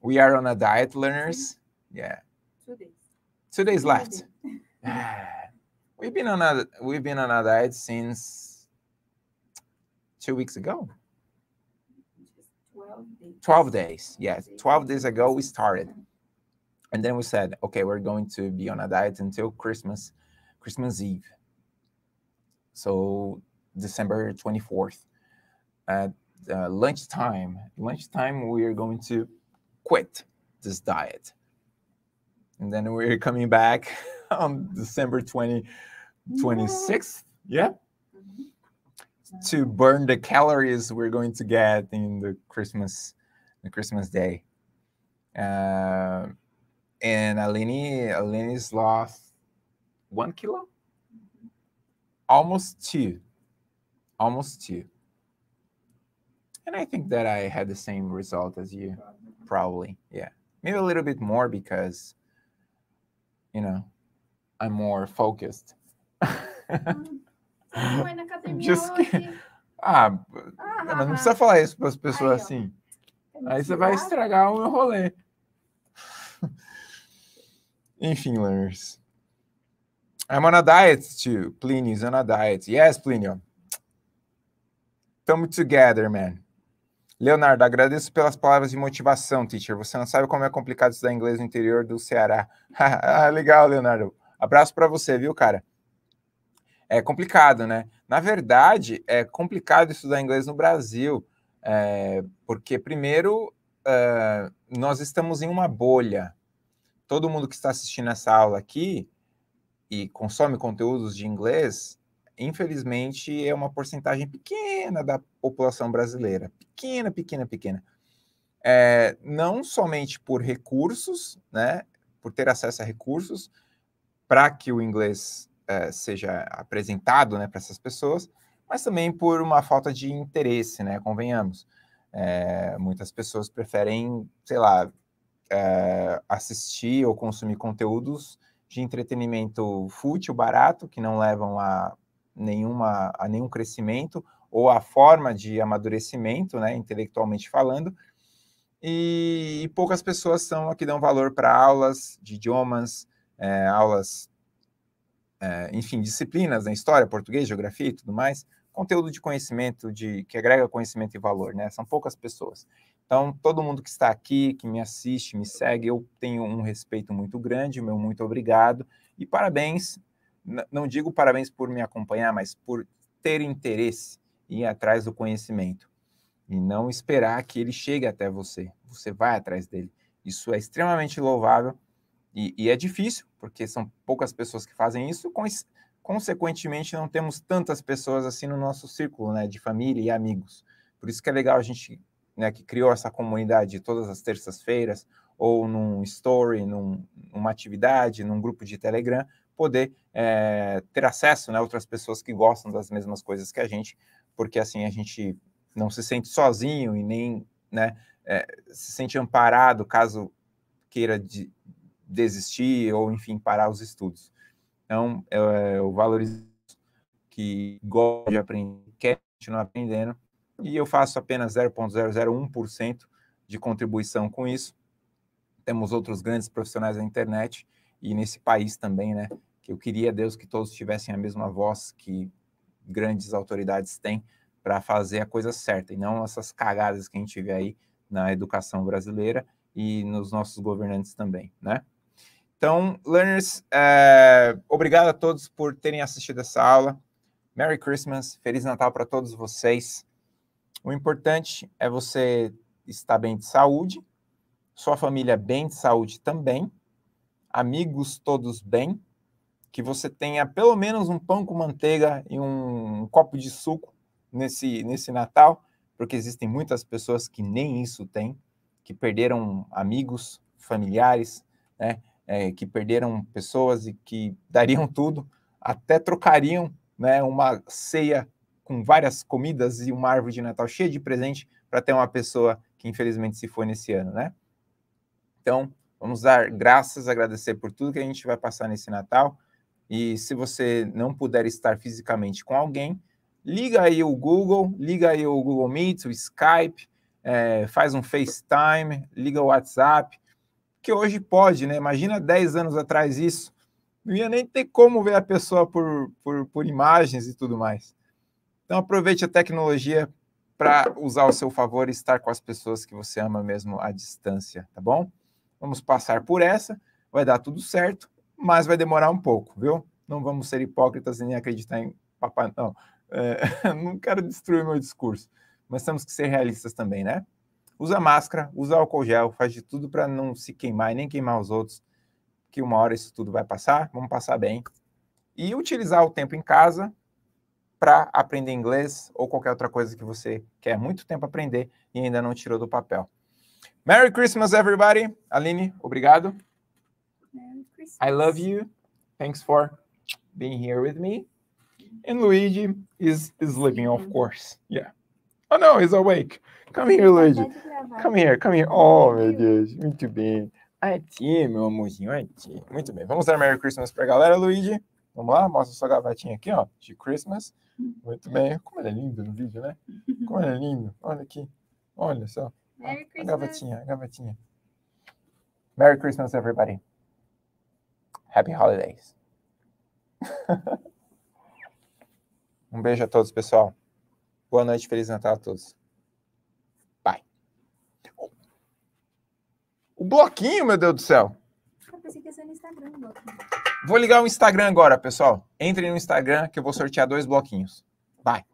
Speaker 1: we are on a diet learners yeah two days two days left [laughs] [sighs] we've been on a we've been on a diet since two weeks ago 12 days. Yes, 12 days ago we started. And then we said, okay, we're going to be on a diet until Christmas, Christmas Eve. So December 24th. At uh, lunchtime, lunchtime, we are going to quit this diet. And then we're coming back [laughs] on December 20, 26th. Yeah. Mm -hmm to burn the calories we're going to get in the Christmas, the Christmas day. Uh, and Alini, Alini's lost one kilo, almost two, almost two. And I think that I had the same result as you, probably. Yeah, maybe a little bit more because, you know, I'm more focused. [laughs] academia Diz que... hoje. [laughs] Ah, ah, mas não ah, precisa falar isso para as ah. pessoas aí, assim. Aí você vai estragar o meu rolê. [laughs] Enfim, learners. I'm on a diet too. is on a diet. Yes, Plinio. Tamo together, man. Leonardo, agradeço pelas palavras de motivação, teacher. Você não sabe como é complicado estudar inglês no interior do Ceará. [laughs] Ah, legal, Leonardo. Abraço para você, viu, cara? é complicado, né? Na verdade, é complicado estudar inglês no Brasil, é, porque, primeiro, é, nós estamos em uma bolha. Todo mundo que está assistindo essa aula aqui e consome conteúdos de inglês, infelizmente, é uma porcentagem pequena da população brasileira. Pequena, pequena, pequena. É, não somente por recursos, né? Por ter acesso a recursos para que o inglês é, seja apresentado né, para essas pessoas, mas também por uma falta de interesse, né? Convenhamos. É, muitas pessoas preferem, sei lá, é, assistir ou consumir conteúdos de entretenimento fútil, barato, que não levam a, nenhuma, a nenhum crescimento ou a forma de amadurecimento, né, intelectualmente falando, e, e poucas pessoas são que dão valor para aulas de idiomas, é, aulas é, enfim, disciplinas na né, história, português, geografia e tudo mais, conteúdo de conhecimento, de que agrega conhecimento e valor, né? São poucas pessoas. Então, todo mundo que está aqui, que me assiste, me segue, eu tenho um respeito muito grande, meu muito obrigado e parabéns. Não digo parabéns por me acompanhar, mas por ter interesse e ir atrás do conhecimento e não esperar que ele chegue até você. Você vai atrás dele. Isso é extremamente louvável e, e, é difícil, porque são poucas pessoas que fazem isso, consequentemente não temos tantas pessoas assim no nosso círculo, né, de família e amigos. Por isso que é legal a gente, né, que criou essa comunidade todas as terças-feiras, ou num story, num, numa atividade, num grupo de Telegram, poder é, ter acesso, né, outras pessoas que gostam das mesmas coisas que a gente, porque assim a gente não se sente sozinho e nem, né, é, se sente amparado caso queira de, desistir ou, enfim, parar os estudos. Então, eu, eh, eu valorizo que gosta de aprender, quer continuar aprendendo, e eu faço apenas 0,001% de contribuição com isso. Temos outros grandes profissionais da internet e nesse país também, né? Que eu queria, Deus, que todos tivessem a mesma voz que grandes autoridades têm para fazer a coisa certa e não essas cagadas que a gente vê aí na educação brasileira e nos nossos governantes também, né? Então, learners, é, obrigado a todos por terem assistido essa aula. Merry Christmas, Feliz Natal para todos vocês. O importante é você estar bem de saúde, sua família bem de saúde também, amigos todos bem, que você tenha pelo menos um pão com manteiga e um, um copo de suco nesse, nesse Natal, porque existem muitas pessoas que nem isso têm, que perderam amigos, familiares, né? é, que perderam pessoas e que dariam [laughs] tudo, até trocariam né, uma ceia com várias comidas e uma árvore de Natal cheia de presente para ter uma pessoa que infelizmente se foi nesse ano, né? Então, vamos dar graças, agradecer por tudo que a gente vai passar nesse Natal. E se você não puder estar fisicamente com alguém, liga aí o Google, liga aí o Google Meet, o Skype, é, faz um FaceTime, liga o WhatsApp, que hoje pode, né? Imagina 10 anos atrás isso. Não ia nem ter como ver a pessoa por, por, por imagens e tudo mais. Então aproveite a tecnologia para usar ao seu favor e estar com as pessoas que você ama mesmo à distância, tá bom? Vamos passar por essa, vai dar tudo certo, mas vai demorar um pouco, viu? Não vamos ser hipócritas nem acreditar em papai. Não, é, [laughs] não quero destruir meu discurso, mas temos que ser realistas também, né? usa máscara, usa álcool gel, faz de tudo para não se queimar e nem queimar os outros, que uma hora isso tudo vai passar, vamos passar bem. E utilizar o tempo em casa para aprender inglês ou qualquer outra coisa que você quer muito tempo aprender e ainda não tirou do papel. Merry Christmas, everybody. Aline, obrigado. Merry Christmas. I love you. Thanks for being here with me. And Luigi is, is living, of course. Yeah. Oh no, he's awake. Come here, Luigi. Come here, come here. Oh, meu Deus. Muito bem. Ati, meu amorzinho, ati. Muito bem. Vamos dar Merry Christmas pra galera, Luigi. Vamos lá, mostra sua gravatinha aqui, ó, de Christmas. Muito bem. Como ele é lindo no vídeo, né? Como ele é lindo. Olha aqui. Olha só. Merry Christmas. a gravatinha, a gravatinha. Merry Christmas, everybody. Happy Holidays. [laughs] um beijo a todos, pessoal. Boa noite, Feliz Natal a todos. Bye. O bloquinho, meu Deus do céu. Eu pensei que ia ser no Instagram, bloquinho. Vou ligar o Instagram agora, pessoal. Entre no Instagram que eu vou sortear dois bloquinhos. Bye.